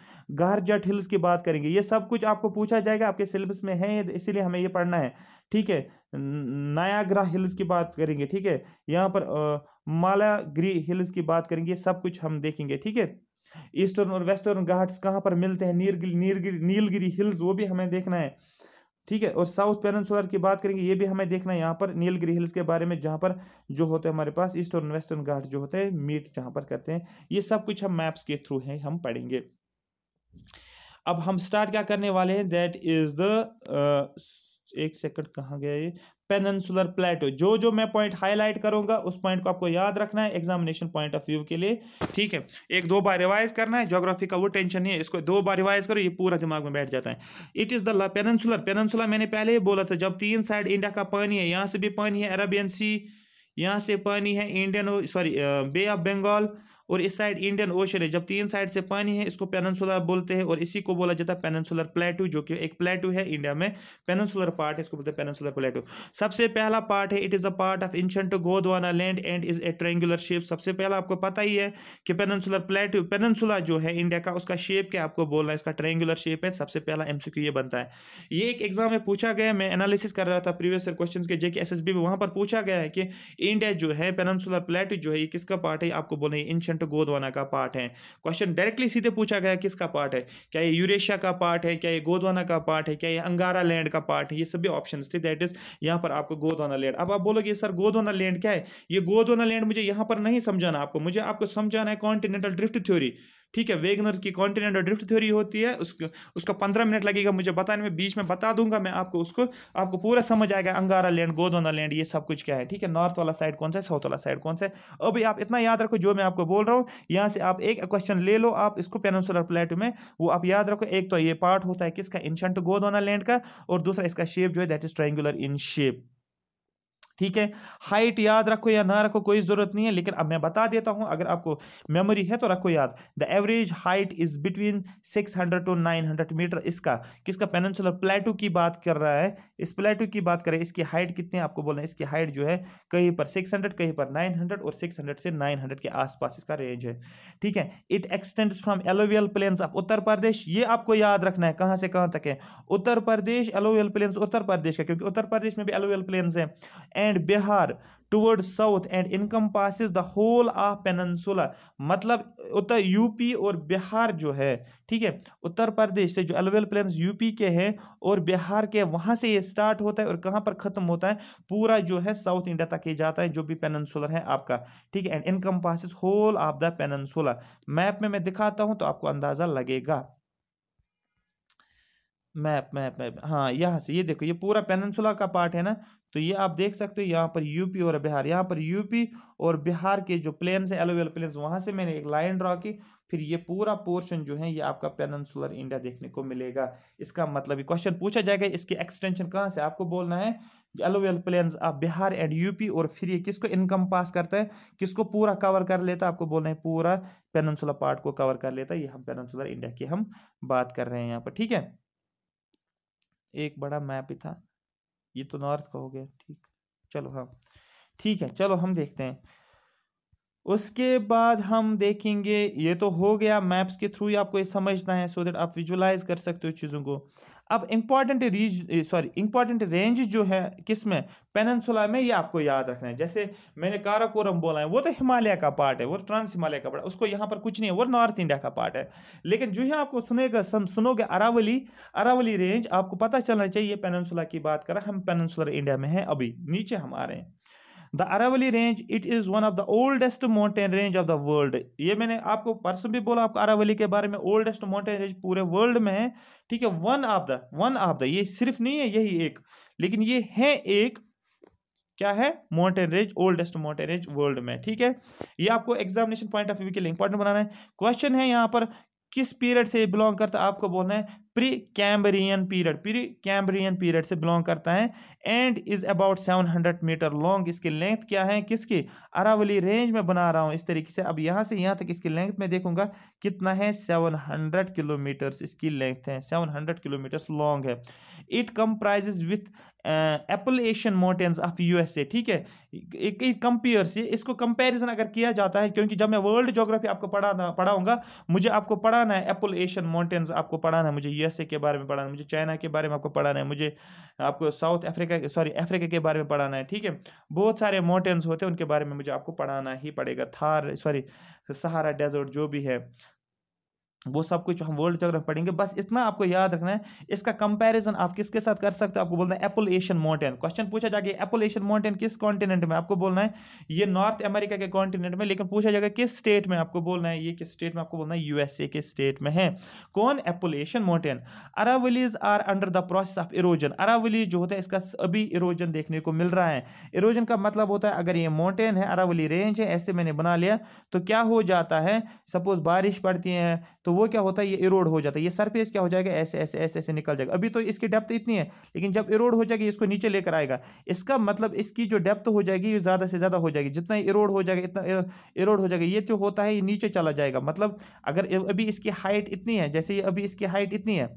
गारजट हिल्स की बात करेंगे ये सब कुछ आपको पूछा जाएगा आपके सिलेबस में है इसीलिए हमें ये पढ़ना है ठीक है नयाग्रा हिल्स की बात करेंगे ठीक है यहाँ पर मालागिरी हिल्स की बात करेंगे सब कुछ हम देखेंगे ठीक है ईस्टर्न और वेस्टर्न घाट्स कहाँ पर मिलते हैं नीलगिरी नीलगिरी नीलगिरी हिल्स वो भी हमें देखना है ठीक है और साउथ पेनसुलर की बात करेंगे ये भी हमें देखना है यहाँ पर नीलगिरी हिल्स के बारे में जहाँ पर जो होते हैं हमारे पास ईस्टर्न वेस्टर्न घाट जो होते हैं मीट जहाँ पर करते हैं ये सब कुछ हम मैप्स के थ्रू हैं हम पढ़ेंगे अब हम स्टार्ट क्या करने वाले हैं दैट इज द एक सेकंड कहाँ गया ये पेनसुलर प्लेटो जो जो मैं पॉइंट हाईलाइट करूंगा उस पॉइंट को आपको याद रखना है एग्जामिनेशन पॉइंट ऑफ व्यू के लिए ठीक है एक दो बार रिवाइज करना है ज्योग्राफी का वो टेंशन नहीं है इसको दो बार रिवाइज करो ये पूरा दिमाग में बैठ जाता है it is the peninsular peninsular मैंने पहले ही बोला था जब तीन साइड इंडिया का पानी है यहाँ से भी पानी है अरबियन सी यहाँ से पानी है Indian sorry Bay of Bengal और इस साइड इंडियन ओशन है जब तीन साइड से पानी है इसको पेनसुलर बोलते हैं और इसी को बोला जाता है पेनसुलर प्लेटू जो कि एक प्लेटू है इंडिया में पेनसुलर पार्ट है इसको बोलते हैं पेनसुलर प्लेटू सबसे पहला पार्ट है it is the part of ancient Gondwana land and is a triangular shape सबसे पहला आपको पता ही है कि पेनसुलर प्लेटू पेनसुला जो है इंडिया का उसका शेप क्या आपको बोलना है इसका ट्रेंगुलर शेप है सबसे पहला एम ये बनता है ये एक एग्जाम में पूछा गया मैं एनालिसिस कर रहा था प्रीवियस क्वेश्चन के जेके एस एस पर पूछा गया है कि इंडिया जो है पेनसुलर प्लेटू जो है ये किसका पार्ट है आपको बोलना है इंशंट खंड गोदवाना का पार्ट है क्वेश्चन डायरेक्टली सीधे पूछा गया किसका पार्ट है क्या ये यूरेशिया का पार्ट है क्या ये गोदवाना का पार्ट है क्या ये अंगारा लैंड का पार्ट है ये सभी ऑप्शन थे दैट इज यहाँ पर आपको गोदवाना लैंड अब आप बोलोगे सर गोदवाना लैंड क्या है ये गोदवाना लैंड मुझे यहाँ पर नहीं समझाना आपको मुझे आपको समझाना है कॉन्टिनेंटल ड्रिफ्ट थ्योरी ठीक है वेगनर की कॉन्टिनेंटल ड्रिफ्ट थ्योरी होती है उसको उसका पंद्रह मिनट लगेगा मुझे बताने में बीच में बता दूंगा मैं आपको उसको आपको पूरा समझ आएगा अंगारा लैंड गोदोना लैंड ये सब कुछ क्या है ठीक है नॉर्थ वाला साइड कौन सा है साउथ वाला साइड कौन सा है अभी आप इतना याद रखो जो मैं आपको बोल रहा हूँ यहाँ से आप एक क्वेश्चन ले लो आप इसको पेनसुलर प्लेट में वो आप याद रखो एक तो ये पार्ट होता है किसका इंशंट गोदोना लैंड का और दूसरा इसका शेप जो है that is triangular in shape ठीक है हाइट याद रखो या ना रखो कोई ज़रूरत नहीं है लेकिन अब मैं बता देता हूं अगर आपको मेमोरी है तो रखो याद the average height is between six hundred to nine hundred metre इसका किसका पेनसुलर प्लेटो की बात कर रहा है इस प्लेटो की बात करें इसकी हाइट कितनी आपको बोलना है इसकी हाइट जो है कहीं पर सिक्स हंड्रेड कहीं पर नाइन हंड्रेड और सिक्स हंड्रेड से नाइन हंड्रेड के आसपास इसका रेंज है ठीक है it extends from alluvial plains of Uttar Pradesh ये आपको याद रखना है कहाँ से कहाँ तक है उत्तर प्रदेश एलोवियल प्लेन्स उत्तर प्रदेश का क्योंकि उत्तर प्रदेश में भी एलोवियल प्लेन्स हैं and Bihar toward south and encompasses the whole of peninsula मतलब उत्तर यूपी और बिहार जो है ठीक है उत्तर प्रदेश से जो अलवेल प्लेन्स यूपी के हैं और बिहार के वहाँ से ये स्टार्ट होता है और कहाँ पर ख़त्म होता है पूरा जो है साउथ इंडिया तक ये जाता है जो भी पेनसुलर है आपका ठीक है and encompasses whole of the peninsular map में मैं दिखाता हूँ तो आपको अंदाज़ा लगेगा मैप मैप मैप हाँ यहाँ से ये देखो ये पूरा पेनसुला का पार्ट है ना तो ये आप देख सकते हो यहाँ पर यूपी और बिहार यहाँ पर यूपी और बिहार के जो प्लेन्स हैं एलोवेल प्लेन्स वहाँ से मैंने एक लाइन ड्रॉ की फिर ये पूरा पोर्शन जो है ये आपका पेनसुलर इंडिया देखने को मिलेगा इसका मतलब क्वेश्चन पूछा जाएगा इसके एक्सटेंशन कहाँ से आपको बोलना है एलोवेल प्लेन्स आप बिहार एंड यूपी और फिर ये किसको इनकम पास करता है किसको पूरा कवर कर लेता है आपको बोलना है पूरा पेनसुलर पार्ट को कवर कर लेता है ये हम पेनसुलर इंडिया की हम बात कर रहे हैं यहाँ पर ठीक है एक बड़ा मैप ही था ये तो नॉर्थ का हो गया ठीक चलो हाँ ठीक है चलो हम देखते हैं उसके बाद हम देखेंगे ये तो हो गया मैप्स के थ्रू ही आपको ये समझना है सो so आप विजुलाइज कर सकते हो चीज़ों को अब इम्पॉर्टेंट रीज सॉरी इम्पॉर्टेंट रेंज जो है किस में पेनसुला में ये आपको याद रखना है जैसे मैंने काराकोरम बोला है वो तो हिमालय का पार्ट है वो ट्रांस हिमालय का पार्ट है उसको यहाँ पर कुछ नहीं है वो नॉर्थ इंडिया का पार्ट है लेकिन जो है आपको सुनेगा सुनोगे अरावली अरावली रेंज आपको पता चलना चाहिए पेनसुला की बात करें हम पेनसुलर इंडिया में हैं अभी नीचे हम आ रहे हैं the Aravalli range it is one of the oldest mountain range of the world ये मैंने आपको परसों भी बोला आपको अरावली के बारे में ओल्डेस्ट माउंटेन रेंज पूरे वर्ल्ड में है ठीक है one of the one of the ये सिर्फ नहीं है यही एक लेकिन ये है एक क्या है mountain range oldest mountain range world में ठीक है ये आपको एग्जामिनेशन पॉइंट ऑफ व्यू के लिए इंपॉर्टेंट बनाना है क्वेश्चन है यहाँ पर किस पीरियड से बिलोंग करता है आपको बोलना है Precambrian period Precambrian period से बिलोंग करता है and is about seven hundred metre long इसकी लेंथ क्या है किसकी अरावली रेंज में बना रहा हूँ इस तरीके से अब यहाँ से यहाँ तक इसकी लेंथ में देखूंगा कितना है सेवन हंड्रेड किलोमीटर्स इसकी लेंथ है सेवन हंड्रेड किलोमीटर्स लॉन्ग है it comprises with Appalachian mountains of a ठीक है एक कंपेयर से इसको कंपेरिजन अगर किया जाता है क्योंकि जब मैं वर्ल्ड जोग्राफी आपको पढ़ाना पढ़ाऊंगा मुझे आपको पढ़ाना है एशियन माउंटेन्स आपको पढ़ाना है मुझे यूएसए के बारे में पढ़ाना है मुझे चाइना के बारे में आपको पढ़ाना है मुझे आपको साउथ अफ्रीका सॉरी अफ्रीका के बारे में पढ़ाना है ठीक है बहुत सारे माउंटेन्स होते हैं उनके बारे में मुझे आपको पढ़ाना ही पड़ेगा थार सॉरी सहारा डेजर्ट जो भी है वो सब कुछ हम वर्ल्ड चक्र में पढ़ेंगे बस इतना आपको याद रखना है इसका कंपैरिजन आप किसके साथ कर सकते हो आपको बोलना है एपोलेशन माउंटेन क्वेश्चन पूछा जाएगा एशियन माउंटेन किस कॉन्टिनेंट में आपको बोलना है ये नॉर्थ अमेरिका के कॉन्टिनेंट में लेकिन पूछा जाएगा किस स्टेट में आपको बोलना है ये किस स्टेट में आपको बोलना है यूएसए के स्टेट में है कौन Asian mountain Aravallis are under the process of erosion Aravallis जो होता है इसका अभी इरोजन देखने को मिल रहा है इरोजन का मतलब होता है अगर ये माउंटेन है अरावली रेंज है ऐसे मैंने बना लिया तो क्या हो जाता है सपोज बारिश पड़ती है तो वो क्या होता है ये इरोड हो जाता है ये सरफेस क्या हो जाएगा ऐसे ऐसे ऐसे ऐसे निकल जाएगा अभी तो इसकी डेप्थ इतनी है लेकिन जब इरोड हो जाएगी इसको नीचे लेकर आएगा इसका मतलब इसकी जो डेप्थ हो जाएगी ये ज़्यादा से ज़्यादा हो जाएगी जितना इरोड हो जाएगा इतना इरोड er, हो जाएगा ये जो होता है ये नीचे चला जाएगा मतलब अगर अभी इसकी हाइट इतनी है जैसे ये अभी इसकी हाइट इतनी है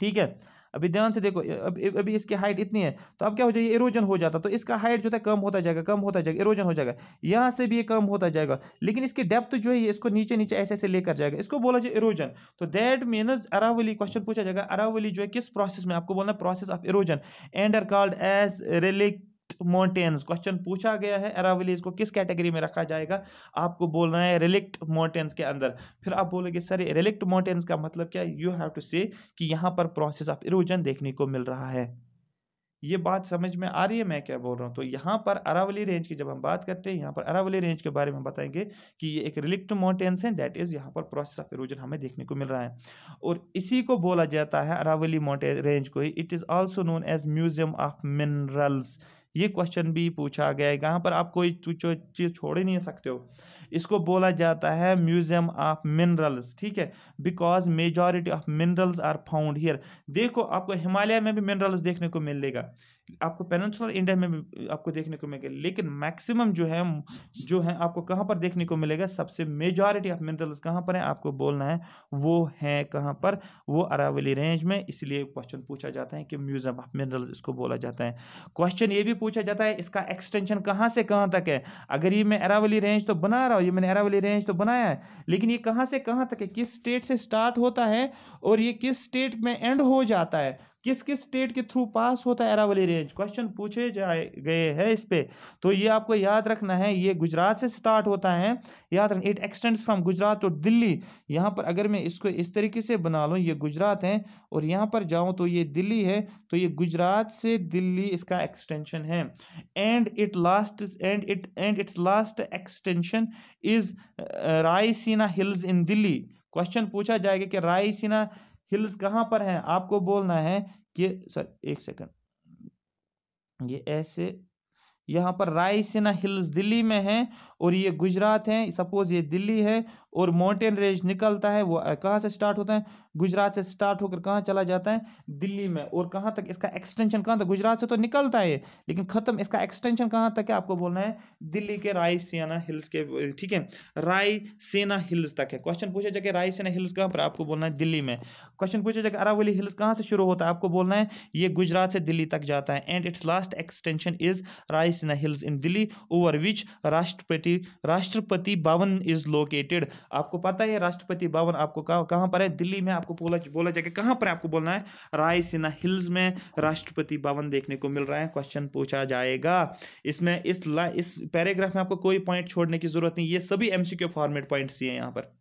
ठीक है अभी ध्यान से देखो अभी अभी इसकी हाइट इतनी है तो अब क्या हो जाएगा इरोजन हो जाता तो इसका हाइट जो है कम होता जाएगा कम होता जाएगा इरोजन हो जाएगा यहाँ से भी ये कम होता जाएगा लेकिन इसकी डेप्थ जो है इसको नीचे नीचे ऐसे ऐसे लेकर जाएगा इसको बोला जाए इरोजन तो दैट मीनस अरावली क्वेश्चन पूछा जाएगा अरावली जो है किस प्रोसेस में आपको बोलना process of erosion and are called as relict mountains question पूछा गया है एरावलीज को किस कैटेगरी में रखा जाएगा आपको बोलना है रिलिक्ट माउंटेन्स के अंदर फिर आप बोलोगे सर रिलिक्ट माउंटेन्स का मतलब क्या यू हैव टू से कि यहाँ पर प्रोसेस ऑफ इरोजन देखने को मिल रहा है ये बात समझ में आ रही है मैं क्या बोल रहा हूँ तो यहाँ पर अरावली रेंज की जब हम बात करते हैं यहाँ पर अरावली रेंज के बारे में बताएंगे कि ये एक रिलिक्ट माउंटेन्स हैं दैट इज़ यहाँ पर प्रोसेस ऑफ इरोजन हमें देखने को मिल रहा है और इसी को बोला जाता है अरावली माउंटेन रेंज को ही it is also known as museum of minerals ये क्वेश्चन भी पूछा गया है यहाँ पर आप कोई चीज़ छोड़ ही नहीं सकते हो इसको बोला जाता है म्यूजियम ऑफ मिनरल्स ठीक है because majority of minerals are found here देखो आपको हिमालय में भी मिनरल्स देखने को मिलेगा आपको पेनसुलर इंडिया में भी आपको देखने को मिलेगा लेकिन मैक्सिमम जो है जो है आपको कहाँ पर देखने को मिलेगा सबसे मेजॉरिटी ऑफ मिनरल्स कहाँ पर है आपको बोलना है वो है कहाँ पर वो अरावली रेंज में इसलिए क्वेश्चन पूछा जाता है कि म्यूजियम ऑफ मिनरल्स इसको बोला जाता है क्वेश्चन ये भी पूछा जाता है इसका एक्सटेंशन कहाँ से कहाँ तक है अगर ये मैं अरावली रेंज तो बना रहा हूँ ये मैंने अरावली रेंज तो बनाया है लेकिन ये कहाँ से कहाँ तक है किस स्टेट से स्टार्ट होता है और ये किस स्टेट में एंड हो जाता है किस किस स्टेट के थ्रू पास होता है अरावली रेंज क्वेश्चन पूछे जाए गए हैं इस पर तो ये आपको याद रखना है ये गुजरात से स्टार्ट होता है याद रखना it extends from Gujarat to तो दिल्ली यहाँ पर अगर मैं इसको इस तरीके से बना लूँ ये गुजरात है और यहाँ पर जाऊँ तो ये दिल्ली है तो ये गुजरात से दिल्ली इसका एक्सटेंशन है and it last and it end its last extension is Raisina hills in Delhi question पूछा जाएगा कि रायसीना हिल्स कहाँ पर हैं आपको बोलना है कि सॉरी एक सेकंड ये ऐसे यहाँ पर रायसेना हिल्स दिल्ली में हैं और ये गुजरात हैं सपोज ये दिल्ली है और माउंटेन रेंज निकलता है वो कहाँ से स्टार्ट होता है गुजरात से स्टार्ट होकर कहाँ चला जाता है दिल्ली में और कहाँ तक इसका एक्सटेंशन कहाँ तक गुजरात से तो निकलता है लेकिन ख़त्म इसका एक्सटेंशन कहाँ तक है आपको बोलना है दिल्ली के रायसेना हिल्स के ठीक है रायसेना हिल्स तक है क्वेश्चन पूछा जाएगा रायसेना हिल्स कहाँ पर आपको बोलना है दिल्ली में क्वेश्चन पूछा जाएगा अरावली हिल्स कहाँ से शुरू होता है आपको बोलना है ये गुजरात से दिल्ली तक जाता है and its last extension is Raisina hills in Delhi over which Rashtrapati Rashtrapati भवन इज लोकेटेड आपको पता है राष्ट्रपति भवन आपको कहाँ पर है दिल्ली में आपको बोला बोला जाएगा कहाँ पर आपको बोलना है रायसेना हिल्स में राष्ट्रपति भवन देखने को मिल रहा है क्वेश्चन पूछा जाएगा इसमें इस ला, इस पैराग्राफ में आपको कोई पॉइंट छोड़ने की जरूरत नहीं ये सभी एमसीक्यू फॉर्मेट पॉइंट्स ही है यहाँ पर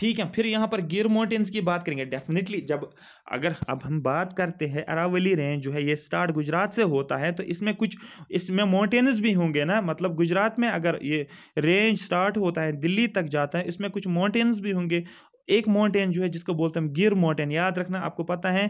ठीक है फिर यहाँ पर गिर माउंटेन्स की बात करेंगे डेफिनेटली जब अगर अब हम बात करते हैं अरावली रेंज जो है ये स्टार्ट गुजरात से होता है तो इसमें कुछ इसमें माउंटेन्स भी होंगे ना मतलब गुजरात में अगर ये रेंज स्टार्ट होता है दिल्ली तक जाता है इसमें कुछ माउंटेन्स भी होंगे एक माउंटेन जो है जिसको बोलते हैं गिर माउंटेन याद रखना आपको पता है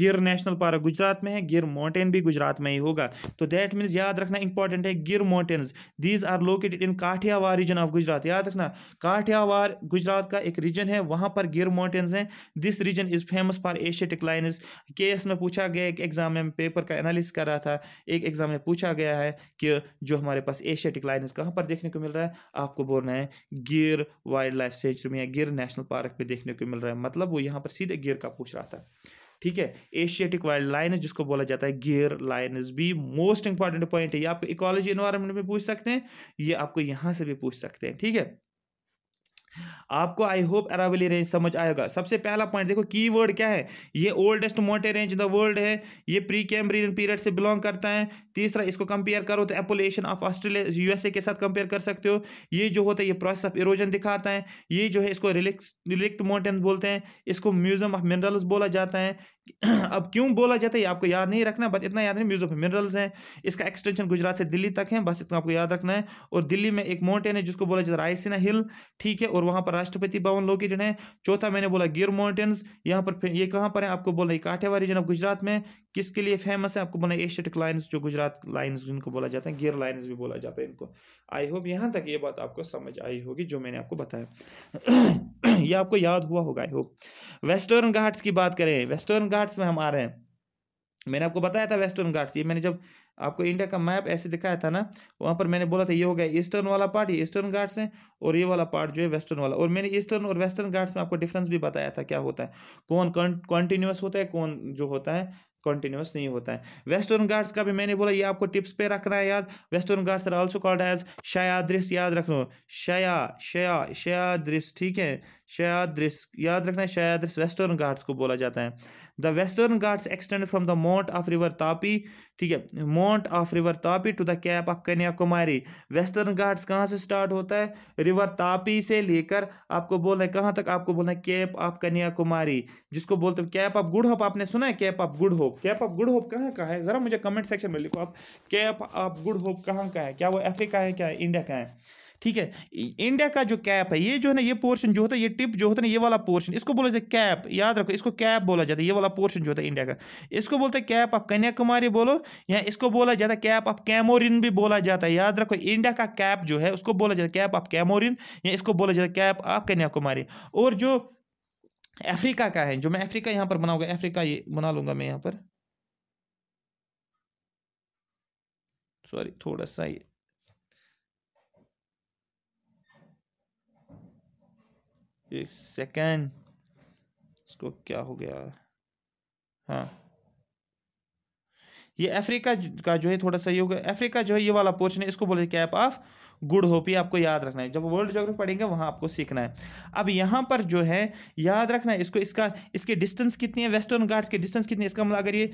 गिर नेशनल पार्क गुजरात में है गिर माउंटेन भी गुजरात में ही होगा तो दैट मीन्स याद रखना इंपॉर्टेंट है Gir mountains these are located in Kathiawar region of Gujarat याद रखना काठियावाड़ गुजरात का एक रीजन है वहाँ पर गिर माउंटेन्स हैं this region is famous for Asiatic lions case में पूछा गया एक एग्जाम में पेपर का एनालिस कर रहा था एक एग्जाम में पूछा गया है कि जो हमारे पास एशियाटिक लाइन्स कहाँ पर देखने को मिल रहा है आपको बोलना है गिर वाइल्ड लाइफ सेंचुरी में या गिर नेशनल पार्क में देखने को मिल रहा है मतलब वो यहाँ पर सीधे गियर का पूछ रहा था ठीक है एशियाटिक वाइल्ड लाइन जिसको बोला जाता है गियर लाइन भी मोस्ट इंपॉर्टेंट पॉइंट है ये आप इकोलॉजी इन्वायरमेंट में पूछ सकते हैं ये आपको यहाँ से भी पूछ सकते हैं ठीक है आपको आई होप अरावली रेंज समझ आएगा सबसे पहला पॉइंट देखो कीवर्ड क्या है ये ओल्डेस्ट मोटे रेंज इन द वर्ल्ड है ये प्री कैम्ब्रियन पीरियड से बिलोंग करता है तीसरा इसको कंपेयर करो तो एपोलेशन ऑफ ऑस्ट्रेलिया यूएसए के साथ कंपेयर कर सकते हो ये जो होता है ये प्रोसेस ऑफ इरोजन दिखाता है ये जो है इसको रिलिक्ट माउंटेन बोलते हैं इसको म्यूजियम ऑफ मिनरल्स बोला जाता है अब क्यों बोला जाता है ये आपको याद नहीं रखना बस इतना याद नहीं म्यूजियम ऑफ मिनरल्स है इसका एक्सटेंशन गुजरात से दिल्ली तक है बस इतना आपको याद रखना है और दिल्ली में एक माउंटेन है जिसको बोला जाता है रायसीना हिल ठीक है और वहां पर राष्ट्रपति भवन लोकेटेड है चौथा मैंने बोला गिर माउंटेन्स यहाँ पर ये कहाँ पर है आपको बोला है रीजन ऑफ गुजरात में किसके लिए फेमस है आपको बोला एशियटिक लाइन्स जो गुजरात लाइन्स जिनको बोला जाता है गिर लाइन्स भी बोला जाता है इनको आई होप यहाँ तक ये बात आपको समझ आई होगी जो मैंने आपको बताया ये आपको याद हुआ होगा आई होप वेस्टर्न घाट्स की बात करें वेस्टर्न घाट्स में हम आ रहे हैं मैंने आपको बताया था वेस्टर्न गार्ड्स ये मैंने जब आपको इंडिया का मैप ऐसे दिखाया था ना वहाँ पर मैंने बोला था ये हो गया ईस्टर्न वाला पार्ट ये ईस्टर्न घाट्स हैं और ये वाला पार्ट जो है वेस्टर्न वाला और मैंने ईस्टर्न और वेस्टर्न घाट्स में आपको डिफरेंस भी बताया था क्या होता है कौन कॉन्टिन्यूस होता है कौन जो होता है कॉन्टिन्यूस नहीं होता है वेस्टर्न गार्ड्स का भी मैंने बोला ये आपको टिप्स पे रखना है याद western Ghats are also called as Sahyadris याद रख लो शया शया शयादृश ठीक है शयाद्रिस याद रखना है वेस्टर्न घाट्स को बोला जाता है the western Ghats extend from the mouth of river Tapi ठीक है mouth of river Tapi to the cape of Kanyakumari western Ghats कहाँ से स्टार्ट होता है रिवर तापी से लेकर आपको बोलना है कहाँ तक आपको बोलना है कैप ऑफ कन्याकुमारी जिसको बोलते हैं कैप ऑफ गुड होप आपने सुना है cape of good hope cape of good hope कहाँ का है ज़रा मुझे कमेंट सेक्शन में लिखो आप कैप ऑफ गुड होप कहाँ का है क्या वो अफ्रीका है क्या इंडिया का है ठीक है इंडिया का जो कैप है ये जो है ना ये पोर्शन जो होता है ये टिप जो होता है ना ये वाला पोर्शन इसको बोला जाता है कैप याद रखो इसको कैप बोला जाता है ये वाला पोर्शन जो होता है इंडिया का इसको बोलते हैं कैप ऑफ कन्याकुमारी बोलो या इसको बोला जाता है कैप ऑफ कैमोरिन भी बोला जाता है याद रखो इंडिया का कैप जो है उसको बोला जाता है कैप ऑफ कैमोरिन या इसको बोला जाता है कैप ऑफ कन्याकुमारी और जो अफ्रीका का है जो मैं अफ्रीका यहाँ पर बनाऊंगा अफ्रीका ये बना लूंगा मैं यहाँ पर सॉरी थोड़ा सा ये एक सेकेंड इसको क्या हो गया हाँ ये अफ्रीका का जो है थोड़ा सा ये होगा अफ्रीका जो है ये वाला पोर्शन है इसको बोले कैप ऑफ गुड होप ये आपको याद रखना है जब वर्ल्ड जोग्राफी पढ़ेंगे वहाँ आपको सीखना है अब यहाँ पर जो है याद रखना है इसको इसका इसके डिस्टेंस कितनी है वेस्टर्न घाट्स के डिस्टेंस कितनी है इसका मतलब अगर ये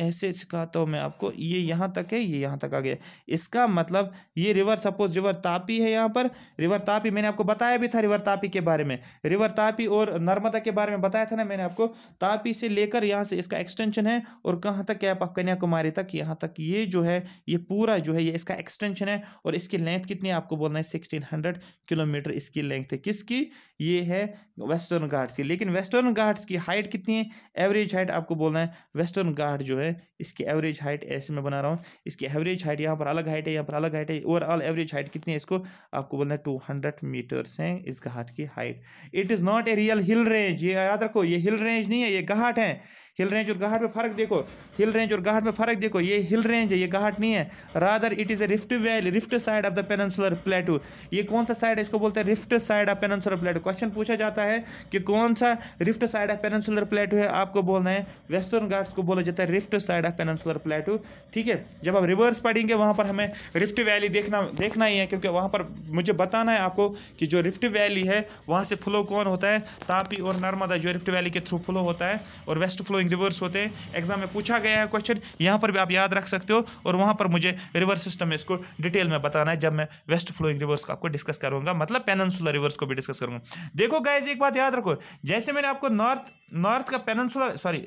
ऐसे सिखाता हूँ मैं आपको ये यहाँ तक है ये यहाँ तक आ गया इसका मतलब ये रिवर सपोज रिवर तापी है यहाँ पर रिवर तापी मैंने आपको बताया भी था रिवर तापी के बारे में रिवर तापी और नर्मदा के बारे में बताया था ना मैंने आपको तापी से लेकर यहाँ से इसका एक्सटेंशन है और कहाँ तक क्या आप कन्याकुमारी तक यहाँ तक ये जो है ये पूरा जो है ये इसका एक्सटेंशन है और इसकी लेंथ कितनी आपको बोलना है सिक्सटीन किलोमीटर इसकी लेंथ है किसकी ये है वेस्टर्न घाट्स की लेकिन वेस्टर्न घाट्स की हाइट कितनी है एवरेज हाइट आपको बोलना है वेस्टर्न घाट जो है है इसकी एवरेज हाइट ऐसे मैं बना रहा हूँ इसकी एवरेज हाइट यहाँ पर अलग हाइट है यहाँ पर अलग हाइट है ओवरऑल एवरेज हाइट कितनी है इसको आपको बोलना है टू हंड्रेड मीटर्स है इस घाट की height it is not a real hill range ये याद रखो ये हिल रेंज नहीं है ये घाट है हिल रेंज और घाट में फ़र्क देखो हिल रेंज और घाट में फ़र्क देखो ये हिल रेंज है ये घाट नहीं है rather it is a rift valley rift side of the peninsular plateau ये कौन सा साइड है इसको बोलते हैं rift side of peninsular plateau question पूछा जाता है कि कौन सा rift side of peninsular plateau है आपको बोलना है वेस्टर्न घाट्स को बोला जाता है rift side of peninsular plateau ठीक है जब आप रिवर्स पढ़ेंगे वहाँ पर हमें रिफ्ट वैली देखना देखना ही है क्योंकि वहाँ पर मुझे बताना है आपको कि जो रिफ्ट वैली है वहाँ से फ्लो कौन होता है तापी और नर्मदा जो रिफ्ट वैली के थ्रू फ्लो होता है और वेस्ट फ्लो गोइंग रिवर्स होते हैं एग्जाम में पूछा गया है क्वेश्चन यहाँ पर भी आप याद रख सकते हो और वहाँ पर मुझे रिवर्स सिस्टम में इसको डिटेल में बताना है जब मैं वेस्ट फ्लोइंग रिवर्स को आपको डिस्कस करूँगा मतलब पेनसुलर रिवर्स को भी डिस्कस करूँगा देखो गाइज एक बात याद रखो जैसे मैंने आपको नॉर्थ नॉर्थ का पेनसुलर सॉरी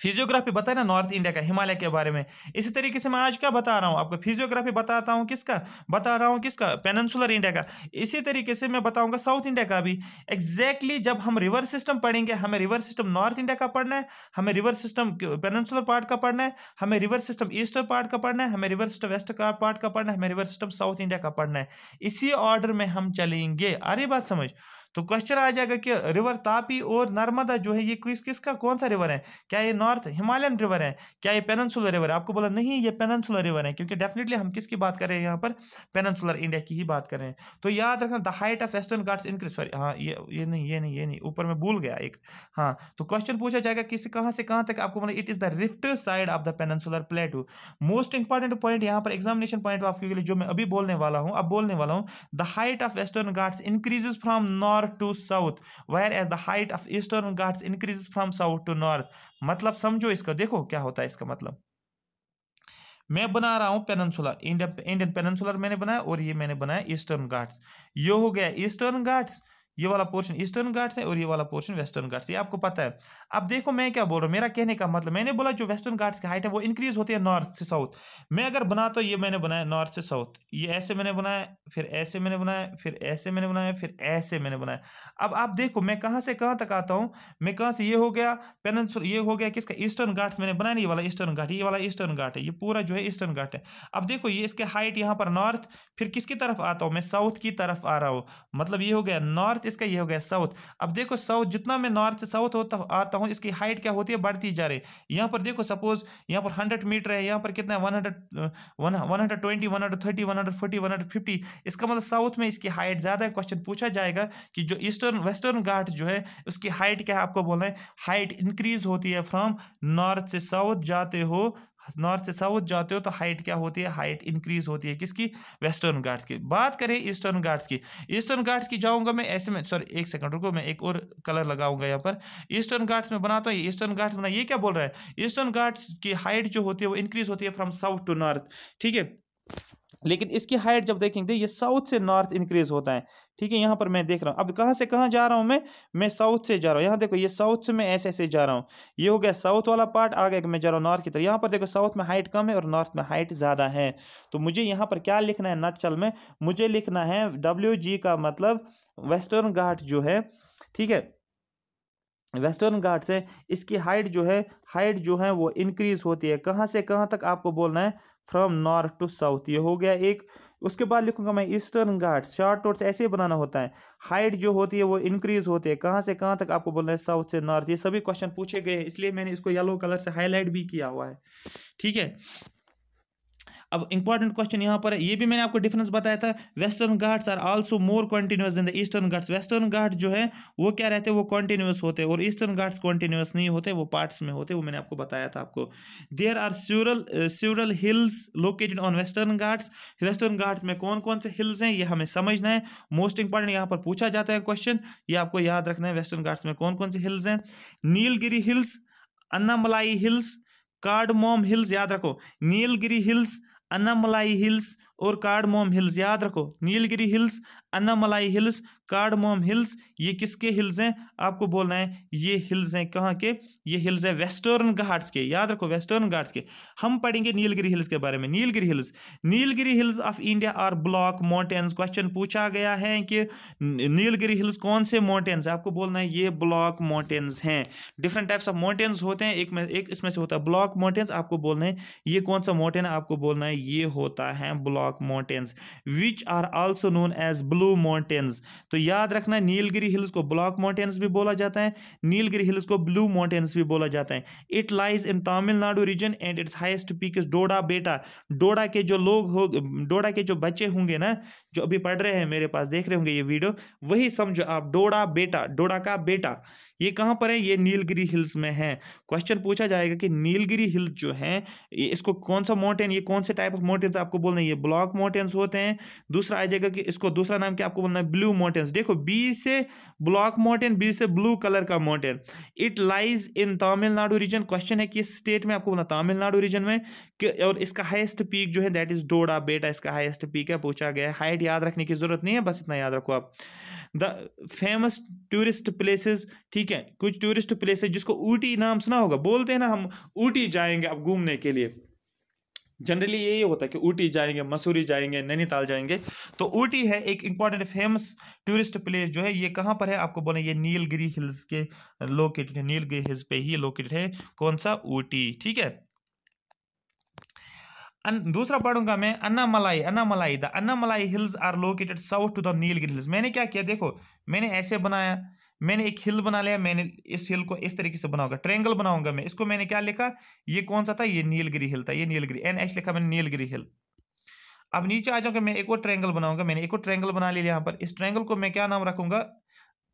फिजियोग्राफी बताए ना नॉर्थ इंडिया का हिमालय के बारे में इसी तरीके से मैं आज क्या बता रहा हूँ आपको फिजियोग्राफी बताता हूँ किसका बता रहा हूँ किसका पेनन्सुलर इंडिया का इसी तरीके से मैं बताऊँगा साउथ इंडिया का भी एग्जैक्टली exactly जब हम रिवर सिस्टम पढ़ेंगे हमें रिवर सिस्टम नॉर्थ इंडिया का पढ़ना है हमें रिवर सिस्टम पेनन्सुलर पार्ट का पढ़ना है हमें रिवर सिस्टम ईस्टर पार्ट का पढ़ना है हमें रिवर सिस्टम वेस्ट का पार्ट का पढ़ना है हमें रिवर सिस्टम साउथ इंडिया का पढ़ना है इसी ऑर्डर में हम चलेंगे आ रही बात समझ तो क्वेश्चन आ जाएगा कि रिवर तापी और नर्मदा जो है ये किस किसका कौन सा रिवर है क्या ये नॉर्थ हिमालयन रिवर है क्या ये पेनन्सुलर रिवर है आपको बोला नहीं ये पेनसुलर रिवर है क्योंकि डेफिनेटली हम किसकी बात कर रहे हैं यहाँ पर पेनसुलर इंडिया की ही बात कर रहे हैं तो याद रखना the height of western Ghats increase sorry हाँ ये ये नहीं ये नहीं ये नहीं ऊपर में भूल गया एक हाँ तो क्वेश्चन पूछा जाएगा किस कहाँ से कहाँ तक आपको बोला it is the rift side of the peninsular plateau most important point यहाँ पर एग्जामिनेशन पॉइंट ऑफ व्यू के लिए जो मैं अभी बोलने वाला हूँ अब बोलने वाला हूँ the height of western Ghats increases from north north to south whereas the height of eastern Ghat increase from south to north मतलब समझो इसका देखो क्या होता है इसका मतलब मैं बना रहा हूँ पेनसुलर इंडियन पेनसुलर मैंने बनाया और ये मैंने बनाया ईस्टर्न घाट्स ये हो गया ईस्टर्न घाट्स ये वाला पोर्शन ईस्टर्न घाट्स है और ये वाला पोर्शन वेस्टर्न घाट्स ये आपको पता है अब देखो मैं क्या बोल रहा हूँ मेरा कहने का मतलब मैंने बोला जो वेस्टर्न घाट्स की हाइट है वो इंक्रीज होती है नॉर्थ से साउथ मैं अगर बना तो ये मैंने बनाया नॉर्थ से साउथ ये ऐसे मैंने बनाया फिर ऐसे मैंने बनाया फिर ऐसे मैंने बनाया फिर ऐसे मैंने बनाया अब आप देखो मैं कहाँ से कहाँ तक आता हूँ मैं कहाँ से ये हो गया पेनसुल ये हो गया किसका ईस्टर्न घाट्स मैंने बनाया ये वाला ईस्टर्न घाट ये वाला ईस्टर्न घाट है ये पूरा जो है ईस्टर्न घाट है अब देखो ये इसके हाइट यहाँ पर नॉर्थ फिर किसकी तरफ आता हूँ मैं साउथ की तरफ आ रहा हूँ मतलब ये हो गया नॉर्थ इसका ये हो गया साउथ अब देखो साउथ जितना मैं नॉर्थ से साउथ होता आता हूँ इसकी हाइट क्या होती है बढ़ती जा रही है यहाँ पर देखो सपोज यहाँ पर हंड्रेड मीटर है यहाँ पर कितना है one hundred one hundred twenty one hundred thirty one hundred forty one hundred fifty इसका मतलब साउथ में इसकी हाइट ज़्यादा है क्वेश्चन पूछा जाएगा कि जो ईस्टर्न वेस्टर्न घाट जो है उसकी हाइट क्या है आपको बोलना है हाइट इंक्रीज होती है फ्रॉम नॉर्थ से साउथ जाते हो नॉर्थ से साउथ जाते हो तो हाइट क्या होती है हाइट इंक्रीज होती है किसकी वेस्टर्न गार्ड्स की बात करें ईस्टर्न गार्ड्स की ईस्टर्न गार्ड्स की जाऊंगा मैं ऐसे में सॉरी एक सेकंड रुको मैं एक और कलर लगाऊंगा यहाँ पर ईस्टर्न गार्ड्स में बनाता हूँ ईस्टर्न गार्ड्स बना ये क्या बोल रहा है ईस्टर्न घाट्स की हाइट जो होती है वो इंक्रीज होती है फ्रॉम साउथ टू नॉर्थ ठीक है लेकिन इसकी हाइट जब देखेंगे ये साउथ से नॉर्थ इंक्रीज होता है ठीक है यहाँ पर मैं देख रहा हूँ अब कहाँ से कहाँ जा रहा हूँ मैं मैं साउथ से जा रहा हूँ यहाँ देखो ये साउथ से मैं ऐसे ऐसे जा रहा हूँ ये हो गया साउथ वाला पार्ट आ गया कि मैं जा रहा हूँ नॉर्थ की तरफ यहाँ पर देखो साउथ में हाइट कम है और नॉर्थ में हाइट ज़्यादा है तो मुझे यहाँ पर क्या लिखना है नटचल में मुझे लिखना है डब्ल्यू का मतलब वेस्टर्न घाट जो है ठीक है वेस्टर्न घाट से इसकी हाइट जो है हाइट जो है वो इंक्रीज़ होती है कहाँ से कहाँ तक आपको बोलना है फ्रॉम नॉर्थ टू साउथ ये हो गया एक उसके बाद लिखूंगा मैं ईस्टर्न घाट शॉर्ट टोर्स से ऐसे ही बनाना होता है हाइट जो होती है वो इंक्रीज़ होती है कहाँ से कहाँ तक आपको बोलना है साउथ से नॉर्थ ये सभी क्वेश्चन पूछे गए हैं इसलिए मैंने इसको येलो कलर से हाईलाइट भी किया हुआ है ठीक है अब इंपॉर्टेंट क्वेश्चन यहाँ पर है ये भी मैंने आपको डिफरेंस बताया था western Ghats are also more continuous than the eastern Ghats western Ghat जो है वो क्या रहते हैं वो कॉन्टिन्यूस होते हैं और ईस्टर्न घाट्स कॉन्टिन्यूस नहीं होते वो पार्ट्स में होते वो मैंने आपको बताया था आपको there are several several hills located on western Ghats western Ghats में कौन कौन से हिल्स हैं ये हमें समझना है मोस्ट इंपॉर्टेंट यहाँ पर पूछा जाता है क्वेश्चन ये आपको याद रखना है वेस्टर्न घाट्स में कौन कौन से हिल्स हैं Nilgiri hills Annamalai hills cardamom hills याद रखो नीलगिरी हिल्स अन्नामलाई हिल्स और कार्डमोम हिल्स याद रखो Nilgiri hills Annamalai hills cardamom hills ये किसके हिल्स हैं आपको बोलना है ये हिल्स हैं कहाँ के ये हिल्स है वेस्टर्न घाट्स के याद रखो वेस्टर्न घाट्स के हम पढ़ेंगे नीलगिरी हिल्स के बारे में Nilgiri hills Nilgiri hills of India are block mountains question पूछा गया है कि नीलगिरी हिल्स कौन से माउंटेन्स आपको बोलना है ये ब्लॉक माउंटेन्स हैं डिफरेंट टाइप्स ऑफ माउंटेन्स होते हैं एक में एक इसमें से होता है ब्लॉक माउंटेन्स आपको बोलना है ये कौन सा माउंटेन आपको बोलना है ये होता है block mountains which are also known as blue mountains तो याद रखना नीलगिरी हिल्स को ब्लॉक माउंटेन्स भी बोला जाता है नीलगिरी हिल्स को ब्लू माउंटेन्स भी बोला जाता है it lies in Tamil Nadu region and its highest peak is Doda Betta Doda के जो लोग हो डोडा के जो बच्चे होंगे ना जो अभी पढ़ रहे हैं मेरे पास देख रहे होंगे ये वीडियो वही समझो आप डोडा बेटा डोडा का बेटा ये कहाँ पर है ये नीलगिरी हिल्स में है क्वेश्चन पूछा जाएगा कि नीलगिरी हिल्स जो है इसको कौन सा माउंटेन ये कौन से टाइप ऑफ माउंटेन्स आपको बोलना है ये ब्लॉक माउंटेन्स होते हैं दूसरा आ जाएगा कि इसको दूसरा नाम क्या आपको बोलना है ब्लू माउंटेन्स देखो बी से ब्लॉक माउंटेन बी से ब्लू कलर का mountain it lies in Tamil Nadu region question है कि इस स्टेट में आपको बोलना तमिलनाडु रीजन में और इसका हाइस्ट पीक जो है दैट इज डोडा बेटा इसका हाइस्ट पीक है पूछा गया है हाइट याद रखने की जरूरत नहीं है बस इतना याद रखो आप द फेमस टूरिस्ट प्लेसेस ठीक ठीक है कुछ टूरिस्ट प्लेस है जिसको ऊटी नाम सुना होगा बोलते हैं ना हम ऊटी जाएंगे अब घूमने के लिए जनरली यही होता है कि ऊटी जाएंगे मसूरी जाएंगे नैनीताल जाएंगे तो ऊटी है एक इंपॉर्टेंट फेमस टूरिस्ट प्लेस जो है ये कहाँ पर है आपको बोले ये नीलगिरी हिल्स के लोकेटेड है नीलगिरी हिल्स पे ही लोकेटेड है कौन सा ऊटी ठीक है दूसरा पढ़ूंगा मैं Annamalai Annamalai the Annamalai hills are located south to the Nilgiri hills मैंने क्या किया देखो मैंने ऐसे बनाया मैंने एक हिल बना लिया मैंने इस हिल को इस तरीके से बनाऊंगा ट्रेंगल बनाऊंगा मैं इसको मैंने क्या लिखा ये कौन सा था ये नीलगिरी हिल था ये नीलगिरी एन एच लिखा मैंने नीलगिरी हिल अब नीचे आ जाऊंगा मैं एक और ट्रेंगल बनाऊंगा मैंने एक और ट्रेंगल बना लिया यहाँ पर इस ट्रेंगल को मैं क्या नाम रखूंगा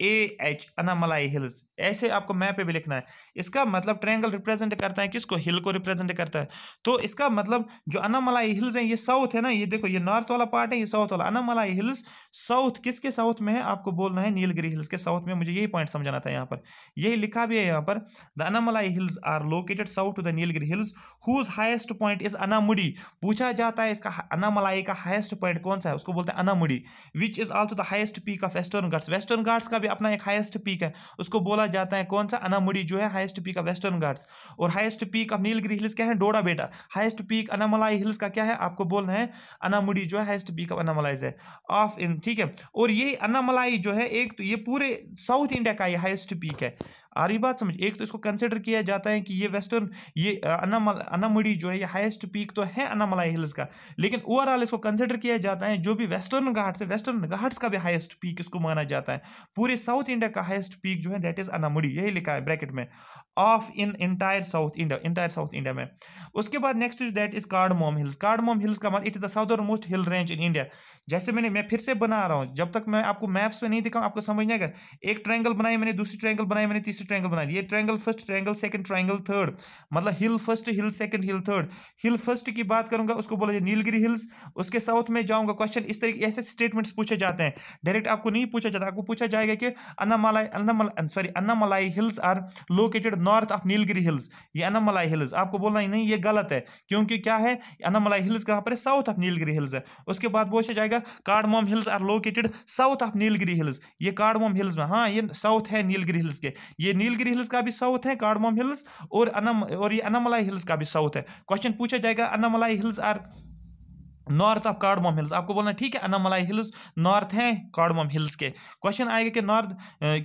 ए एच अनामलाई हिल्स ऐसे आपको मैप पे भी लिखना है इसका मतलब ट्रायंगल रिप्रेजेंट करता है किसको हिल को रिप्रेजेंट करता है तो इसका मतलब जो अनामलाई हिल्स हैं ये साउथ है ना ये देखो ये नॉर्थ वाला पार्ट है ये साउथ वाला अनामलाई हिल्स साउथ किसके साउथ में है आपको बोलना है नीलगिरी हिल्स के साउथ में मुझे यही पॉइंट समझाना था यहाँ पर यही लिखा भी है यहाँ पर the Anamalai hills are located south to the Nilgiri hills whose highest point is Anamudi पूछा जाता है इसका अनामलाई का हाइस्ट पॉइंट कौन सा है उसको बोलते हैं Anamudi which is also the highest peak of western Ghats western Ghats का भी अपना एक हाईएस्ट पीक है उसको बोला जाता है कौन सा अनामुड़ी जो है highest peak of western Ghats और highest peak of Nilgiri hills क्या है डोडा बेटा हाईएस्ट पीक अनामलाई हिल्स का क्या है आपको बोलना है अनामुड़ी जो है हाईएस्ट पीक ऑफ अनामलाइज है ऑफ इन ठीक है और ये अनामलाई जो है एक तो ये पूरे साउथ इंडिया का ये हाईएस्ट पीक है आ रही बात समझ एक तो इसको कंसिडर किया जाता है कि ये वेस्टर्न ये अनामुड़ी जो है ये हाइस्ट पीक तो है अनामलाई हिल्स का लेकिन ओवरऑल इसको कंसिडर किया जाता है जो भी वेस्टर्न घाट है वेस्टर्न घाट्स का भी हाइस्ट पीक इसको माना जाता है पूरे साउथ इंडिया का हाइस्ट पीक जो है दैट इज अनामुड़ी यही लिखा है ब्रैकेट में of in entire south India entire south India में उसके बाद next that is cardamom hills cardamom hills का मतलब it is the southernmost hill range in India जैसे मैंने मैं फिर से बना रहा हूँ जब तक मैं आपको मैप्स में नहीं दिखाऊँ आपको समझ नहीं आएगा एक ट्रैंगल बनाई मैंने दूसरी ट्रैंगल बनाई मैंने तीसरी नेक्स्ट ट्रायंगल बना ये triangle first triangle second triangle third मतलब hill first hill second hill third hill first की बात करूंगा उसको बोला जाए नीलगिरी हिल्स उसके साउथ में जाऊंगा क्वेश्चन इस तरीके ऐसे स्टेटमेंट्स पूछे जाते हैं डायरेक्ट आपको नहीं पूछा जाता आपको पूछा जाएगा कि Annamalai Annamala sorry Annamalai hills are located north of Nilgiri hills ये अन्नामलाई हिल्स आपको बोलना ही नहीं ये गलत है क्योंकि क्या है अन्नामलाई हिल्स कहाँ पर है साउथ ऑफ नीलगिरी हिल्स है उसके बाद पूछा जाएगा cardamom hills are located south of Nilgiri hills ये कार्डमोम हिल्स में हाँ ये साउथ है नीलगिरी हिल्स के ये नीलगिरी हिल्स का भी साउथ है कार्डमोम हिल्स और अनम और ये अनमलाई हिल्स का भी साउथ है क्वेश्चन पूछा जाएगा Anamalai hills are north of cardamom hills आपको बोलना ठीक है अनामलाई हिल्स नॉर्थ हैं कार्डमोम हिल्स के क्वेश्चन आएगा कि नॉर्थ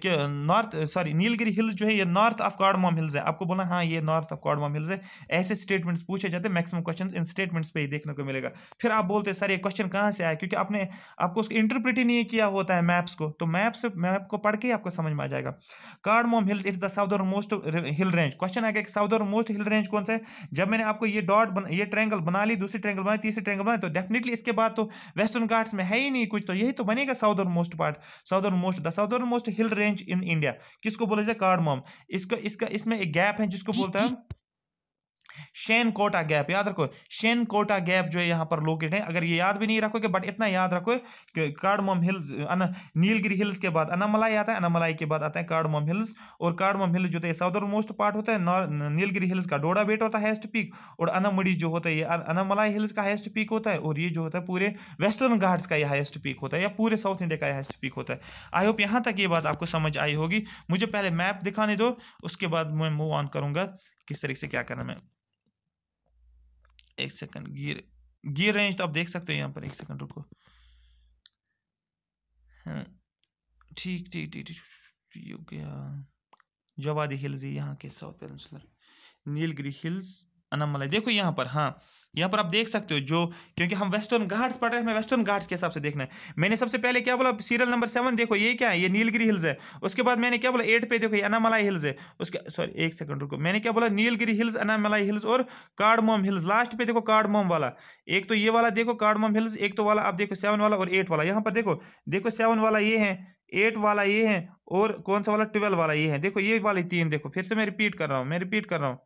के नॉर्थ सॉरी नीलगिरी हिल्स जो है ये नॉर्थ ऑफ कार्डमोम हिल्स है आपको बोलना हाँ ये नॉर्थ ऑफ कार्डमोम हिल्स है ऐसे स्टेटमेंट्स पूछे जाते हैं मैक्सिमम क्वेश्चन इन स्टेटमेंट्स पर ही देखने को मिलेगा फिर आप बोलते हैं सर ये क्वेश्चन कहाँ से आया क्योंकि आपने आपको उसको इंटरप्रिट ही नहीं किया होता है मैप्स को तो मैप्स मैप को पढ़ के आपको समझ में आ जाएगा cardamom hills it's the southernmost hill range question आएगा कि साउदर मोस्ट हिल रेंज कौन सा है जब मैंने आपको ये डॉट ये ट्रैंगल बना ली दूसरी ट्रैंगल बनाई तीसरी ट्रैंगल बनाई तो डेफिनेटली इसके बाद तो वेस्टर्न घाट्स में है ही नहीं कुछ तो यही तो बनेगा southernmost part southernmost the southernmost hill range in India किसको बोला जाता है कार्डमोम इसका इसका इसमें एक गैप है जिसको बोलता है शेन कोटा गैप याद रखो शेन कोटा गैप जो है यहाँ पर लोकेट है अगर ये याद भी नहीं रखोगे बट इतना याद रखो कि कार्डमोम हिल्स नीलगिरी हिल्स के बाद अनामलाई आता है अनामलाई के बाद आता है कार्डमोम हिल्स और कार्डमोम हिल्स जो है साउदर मोस्ट पार्ट होता है नीलगिरी हिल्स का डोडा बेट होता है हेस्ट पीक और अनामड़ी जो होता है ये अनामलाई हिल्स का हेस्ट पीक होता है और ये जो होता है पूरे वेस्टर्न घाट्स का यह हाइस्ट पीक होता है या पूरे साउथ इंडिया का हाइस्ट पीक होता है आई होप यहाँ तक ये बात आपको समझ आई होगी मुझे पहले मैप दिखाने दो उसके बाद मैं मूव ऑन करूँगा किस तरीके से क्या करना मैं एक सेकंड गियर गियर रेंज तो आप देख सकते हो यहाँ पर एक सेकंड रुको हाँ, ठीक ठीक ठीक ठीक हो गया जवादी हिल्स यहाँ के south peninsular Nilgiri hills Anamalai देखो यहाँ पर हाँ यहाँ पर आप देख सकते हो जो क्योंकि हम वेस्टर्न घाट्स पढ़ रहे हैं हमें वेस्टर्न घाट्स के हिसाब से देखना है मैंने सबसे पहले क्या बोला सीरियल नंबर सेवन देखो ये क्या है ये नीलगिरी हिल्स है उसके बाद मैंने क्या बोला एट पे देखो ये अनामलाई हिल्स है उसके सॉरी एक सेकंड रुको मैंने क्या बोला नीलगिरी हिल्स अनामलाई हिल्स और कार्डमोम हिल्स लास्ट पे देखो कार्डमोम वाला एक तो ये वाला देखो कार्डमोम हिल्स एक तो वाला आप देखो सेवन वाला और एट वाला यहाँ पर देखो देखो सेवन वाला ये है एट वाला ये है और कौन सा वाला ट्वेल्व वाला ये है देखो ये वाली तीन देखो फिर से मैं रिपीट कर रहा हूँ मैं रिपीट कर रहा हूँ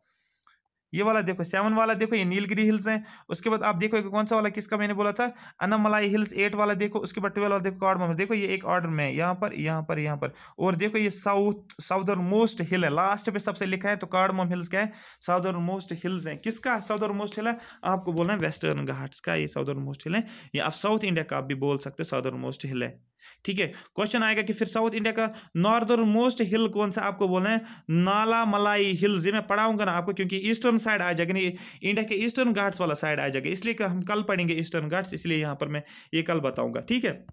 ये वाला देखो सेवन वाला देखो ये नीलगिरी हिल्स हैं उसके बाद आप देखो कौन सा वाला किसका मैंने बोला था अनमलाई हिल्स एट वाला देखो उसके बाद ट्वेल्व वाला देखो कार्ड में देखो ये एक ऑर्डर में यहाँ पर यहाँ पर यहाँ पर और देखो ये साउथ साउदर मोस्ट हिल है लास्ट पे सबसे लिखा है तो कार्डमम हिल्स क्या है साउदर मोस्ट हिल्स हैं किसका साउदर मोस्ट हिल है आपको बोलना है वेस्टर्न घाट्स का ये साउदर मोस्ट हिल है या आप साउथ इंडिया का आप भी बोल सकते हो साउदर मोस्ट हिल है ठीक है क्वेश्चन आएगा कि फिर साउथ इंडिया का नॉर्दर्न मोस्ट हिल कौन सा आपको बोलना है नाला मलाई हिल्स ये मैं पढ़ाऊंगा ना आपको क्योंकि ईस्टर्न साइड आ जाएगा नहीं इंडिया के ईस्टर्न घाट्स वाला साइड आ जाएगा इसलिए हम कल पढ़ेंगे ईस्टर्न घाट्स इसलिए यहाँ पर मैं ये कल बताऊंगा ठीक है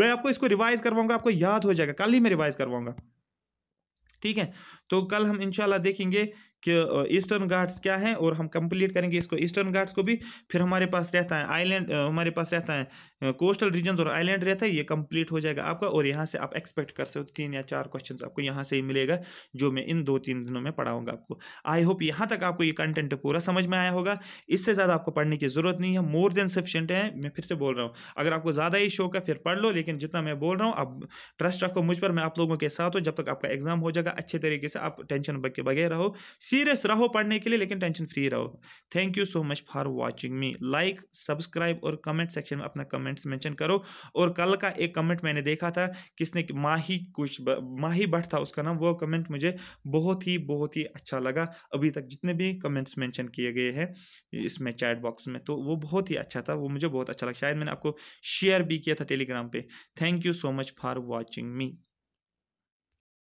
मैं आपको इसको रिवाइज करवाऊंगा आपको याद हो जाएगा कल ही मैं रिवाइज करवाऊंगा ठीक है तो कल हम इंशाल्लाह देखेंगे कि ईस्टर्न घाट्स क्या हैं और हम कंप्लीट करेंगे इसको ईस्टर्न घाट्स को भी फिर हमारे पास रहता है आइलैंड हमारे पास रहता है कोस्टल रीजन और आइलैंड रहता है ये कंप्लीट हो जाएगा आपका और यहाँ से आप एक्सपेक्ट कर सकते हो तीन या चार क्वेश्चन आपको यहाँ से ही मिलेगा जो मैं इन दो तीन दिनों में पढ़ाऊँगा आपको आई होप यहाँ तक आपको ये कंटेंट पूरा समझ में आया होगा इससे ज़्यादा आपको पढ़ने की ज़रूरत नहीं है मोर देन सफिशेंट है मैं फिर से बोल रहा हूँ अगर आपको ज़्यादा ही शौक है फिर पढ़ लो लेकिन जितना मैं बोल रहा हूँ आप ट्रस्ट रखो मुझ पर मैं आप लोगों के साथ हूँ जब तक आपका एग्ज़ाम हो जाएगा अच्छे तरीके से से आप टेंशन के बगैर रहो सीरियस रहो पढ़ने के लिए लेकिन टेंशन फ्री रहो thank you so much for watching me like subscribe और कमेंट सेक्शन में अपना कमेंट्स मैंशन करो और कल का एक कमेंट मैंने देखा था किसने माही कुछ माही भट्ट था उसका नाम वो कमेंट मुझे बहुत ही बहुत ही अच्छा लगा अभी तक जितने भी कमेंट्स मैंशन किए गए हैं इसमें चैट बॉक्स में तो वो बहुत ही अच्छा था वो मुझे बहुत अच्छा लगा शायद मैंने आपको शेयर भी किया था टेलीग्राम पे thank you so much for watching me